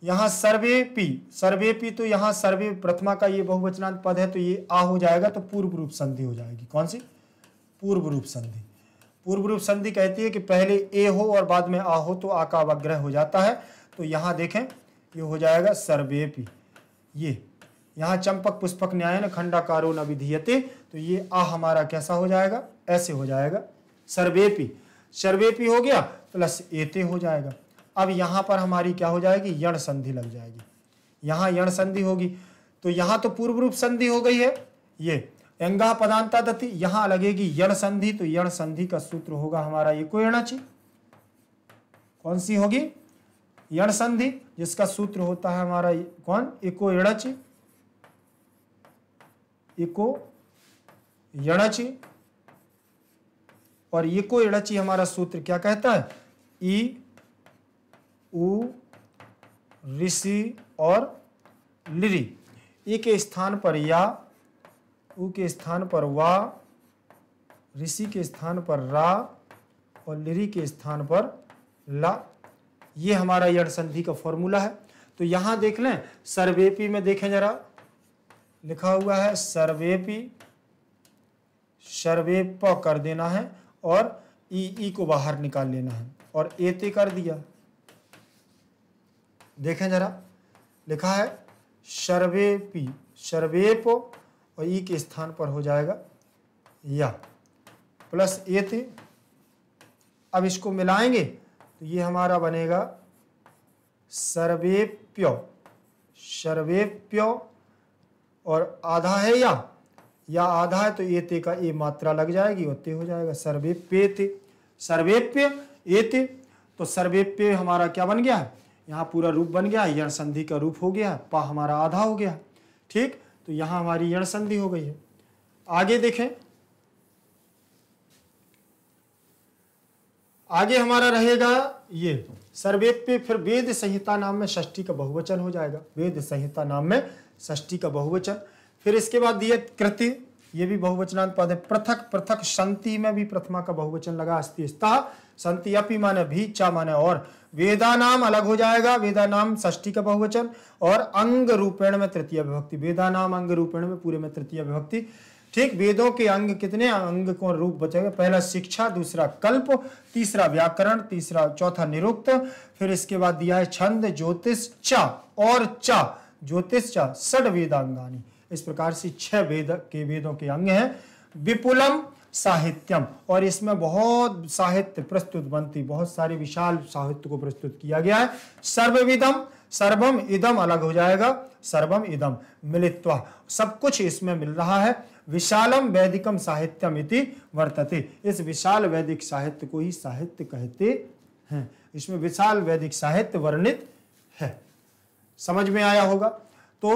यहाँ सर्वे पी सर्वे पी तो यहाँ सर्वे प्रथमा का ये बहुवचनांत पद है तो ये आ हो जाएगा तो पूर्व रूप संधि हो जाएगी कौन सी पूर्व रूप संधि पूर्व रूप संधि कहती है कि पहले ए हो और बाद में आ हो तो आ का अवग्रह हो जाता है तो यहाँ देखें ये हो जाएगा सर्वे पी ये यहाँ चंपक पुष्पक न्याय न खंडाकारो न विधीयते तो ये आ हमारा कैसा हो जाएगा ऐसे हो जाएगा सर्वेपी सर्वेपी हो गया प्लस एते हो जाएगा अब यहाँ पर हमारी क्या हो जाएगी यण संधि लग जाएगी यहाँ यण संधि होगी तो यहाँ तो पूर्व रूप संधि हो गई है ये अंगा पदांता दति यहाँ लगेगी यण संधि तो यण संधि का सूत्र होगा हमारा एको कौन सी होगी यण संधि जिसका सूत्र होता है हमारा कौन एको यणच इको यणची और इको यणची हमारा सूत्र क्या कहता है ई ऊ ऋषि और लिरी ई के स्थान पर या ऊ के स्थान पर वा ऋषि के स्थान पर रा और लिरी के स्थान पर ला ये हमारा यण संधि का फॉर्मूला है तो यहाँ देख लें सर्वेपी में देखें जरा लिखा हुआ है सर्वेपी सर्वे प कर देना है और ई ई को बाहर निकाल लेना है और एते कर दिया देखें ज़रा लिखा है शर्वे पी शर्वेप और ई के स्थान पर हो जाएगा या प्लस ए थे अब इसको मिलाएंगे तो ये हमारा बनेगा सर्वेप्य प्यो और आधा है या या आधा है तो एते का ए मात्रा लग जाएगी और ते हो जाएगा सर्वेप्य ते सर्वेप्य एते तो सर्वेप्य हमारा क्या बन गया है यहाँ पूरा रूप बन गया यण संधि का रूप हो गया पा हमारा आधा हो गया ठीक तो यहाँ हमारी यण संधि हो गई है आगे देखें आगे हमारा रहेगा ये सर्वेद पे फिर वेद संहिता नाम में षष्ठी का बहुवचन हो जाएगा वेद संहिता नाम में षष्ठी का बहुवचन फिर इसके बाद दिए कृति ये भी बहुवचना पद है पृथक पृथक संति में भी प्रथमा का बहुवचन लगा अस्थि संति अपि माने भी चा माने और वेदा नाम अलग हो जाएगा वेदा नाम षष्ठी का बहुवचन और अंग रूपेण में तृतीय विभक्ति वेदा नाम अंग रूपेण में पूरे में तृतीय विभक्ति ठीक वेदों के अंग कितने अंग को रूप बचेगा पहला शिक्षा दूसरा कल्प तीसरा व्याकरण तीसरा चौथा निरुक्त फिर इसके बाद दिया है छंद ज्योतिष च और चा ज्योतिष च सड वेदांगानी इस प्रकार से छह वेद के वेदों के अंग हैं विपुलम साहित्यम और इसमें बहुत साहित्य प्रस्तुत बनती बहुत सारी विशाल साहित्य को प्रस्तुत किया गया है सर्वविदम सर्वम इदम अलग हो जाएगा सर्वम इदम मिलित्वा सब कुछ इसमें मिल रहा है विशालम वैदिकम साहित्यम इति वर्तते इस विशाल वैदिक साहित्य को ही साहित्य कहते हैं इसमें विशाल वैदिक साहित्य वर्णित है समझ में आया होगा तो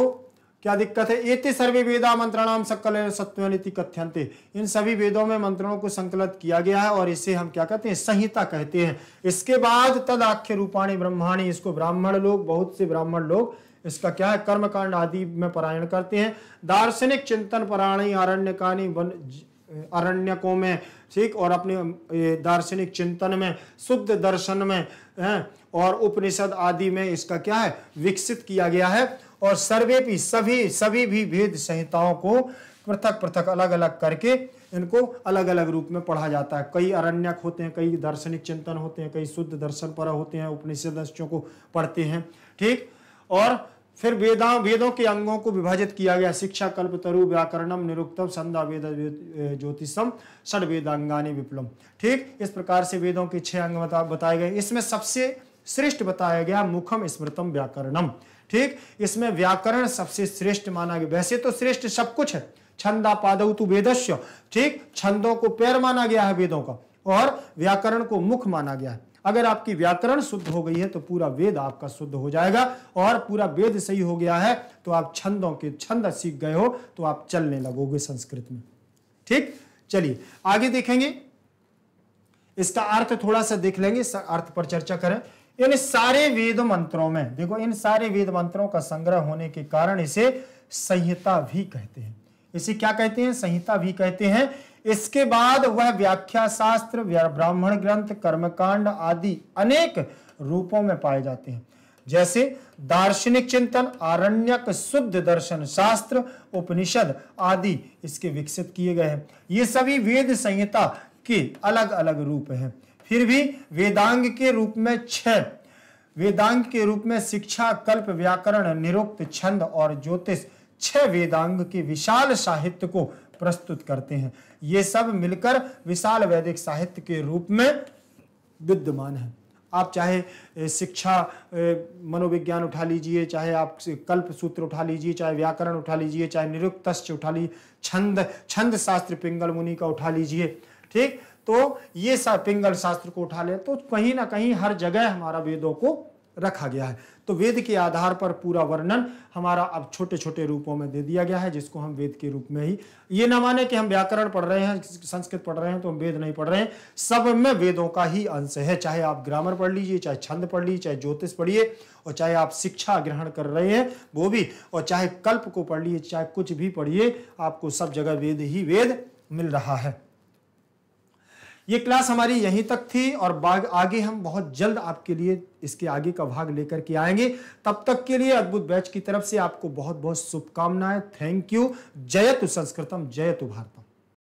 क्या दिक्कत है एते सर्वे वेदा मंत्रणाम सत्व नीति कथ्यंते इन सभी वेदों में मंत्रणों को संकलित किया गया है और इसे हम क्या कहते हैं संहिता कहते हैं इसके बाद तद आख्य रूपाणी ब्रह्माणी इसको ब्राह्मण लोग बहुत से ब्राह्मण लोग इसका क्या है कर्म कांड आदि में पारायण करते हैं दार्शनिक चिंतन अरण्य आरण्यकानी वन अरण्यकों में ठीक और अपने दार्शनिक चिंतन में शुद्ध दर्शन में और उपनिषद आदि में इसका क्या है विकसित किया गया है और सर्वे भी सभी सभी भी वेद संहिताओं को पृथक पृथक अलग अलग करके इनको अलग अलग रूप में पढ़ा जाता है कई अरण्यक होते हैं कई दार्शनिक चिंतन होते हैं कई शुद्ध दर्शन पर होते हैं उपनिषदों को पढ़ते हैं ठीक और फिर वेदा वेदों के अंगों को विभाजित किया गया शिक्षा कल्प तरु व्याकरणम निरुक्तम संधा वेद ज्योतिषम षड वेदांगानी विप्लम ठीक इस प्रकार से वेदों के छह अंग बताए गए इसमें सबसे श्रेष्ठ बताया गया मुखम स्मृतम व्याकरणम ठीक इसमें व्याकरण सबसे श्रेष्ठ माना गया वैसे तो श्रेष्ठ सब कुछ है छंदा पादव तु वेदस्य ठीक छंदों को पैर माना गया है वेदों का और व्याकरण को मुख माना गया है अगर आपकी व्याकरण शुद्ध हो गई है तो पूरा वेद आपका शुद्ध हो जाएगा और पूरा वेद सही हो गया है तो आप छंदों के छंद सीख गए हो तो आप चलने लगोगे संस्कृत में ठीक चलिए आगे देखेंगे इसका अर्थ थोड़ा सा देख लेंगे अर्थ पर चर्चा करें इन सारे वेद मंत्रों में देखो इन सारे वेद मंत्रों का संग्रह होने के कारण इसे संहिता भी कहते हैं इसे क्या कहते हैं संहिता भी कहते हैं इसके बाद वह व्याख्या शास्त्र ब्राह्मण ग्रंथ कर्मकांड आदि अनेक रूपों में पाए जाते हैं जैसे दार्शनिक चिंतन आरण्यक शुद्ध दर्शन शास्त्र उपनिषद आदि इसके विकसित किए गए हैं ये सभी वेद संहिता के अलग अलग रूप हैं फिर भी वेदांग के रूप में छह वेदांग के रूप में शिक्षा कल्प व्याकरण निरुक्त छंद और ज्योतिष छह वेदांग के विशाल साहित्य को प्रस्तुत करते हैं ये सब मिलकर विशाल वैदिक साहित्य के रूप में विद्यमान है आप चाहे शिक्षा मनोविज्ञान उठा लीजिए चाहे आप कल्प सूत्र उठा लीजिए चाहे व्याकरण उठा लीजिए चाहे निरुक्त उठा लीजिए छंद छंद शास्त्र पिंगल मुनि का उठा लीजिए ठीक तो ये पिंगल शास्त्र को उठा ले तो कहीं ना कहीं हर जगह हमारा वेदों को रखा गया है तो वेद के आधार पर पूरा वर्णन हमारा अब छोटे छोटे रूपों में दे दिया गया है जिसको हम वेद के रूप में ही ये ना माने कि हम व्याकरण पढ़ रहे हैं संस्कृत पढ़ रहे हैं तो हम वेद नहीं पढ़ रहे हैं सब में वेदों का ही अंश है चाहे आप ग्रामर पढ़ लीजिए चाहे छंद पढ़ लीजिए चाहे ज्योतिष पढ़िए और चाहे आप शिक्षा ग्रहण कर रहे हैं वो भी और चाहे कल्प को पढ़ लीजिए चाहे कुछ भी पढ़िए आपको सब जगह वेद ही वेद मिल रहा है ये क्लास हमारी यहीं तक थी और आगे हम बहुत जल्द आपके लिए इसके आगे का भाग लेकर के आएंगे तब तक के लिए अद्भुत बैच की तरफ से आपको बहुत बहुत शुभकामनाएं थैंक यू जयतु संस्कृतम जयतु भारतम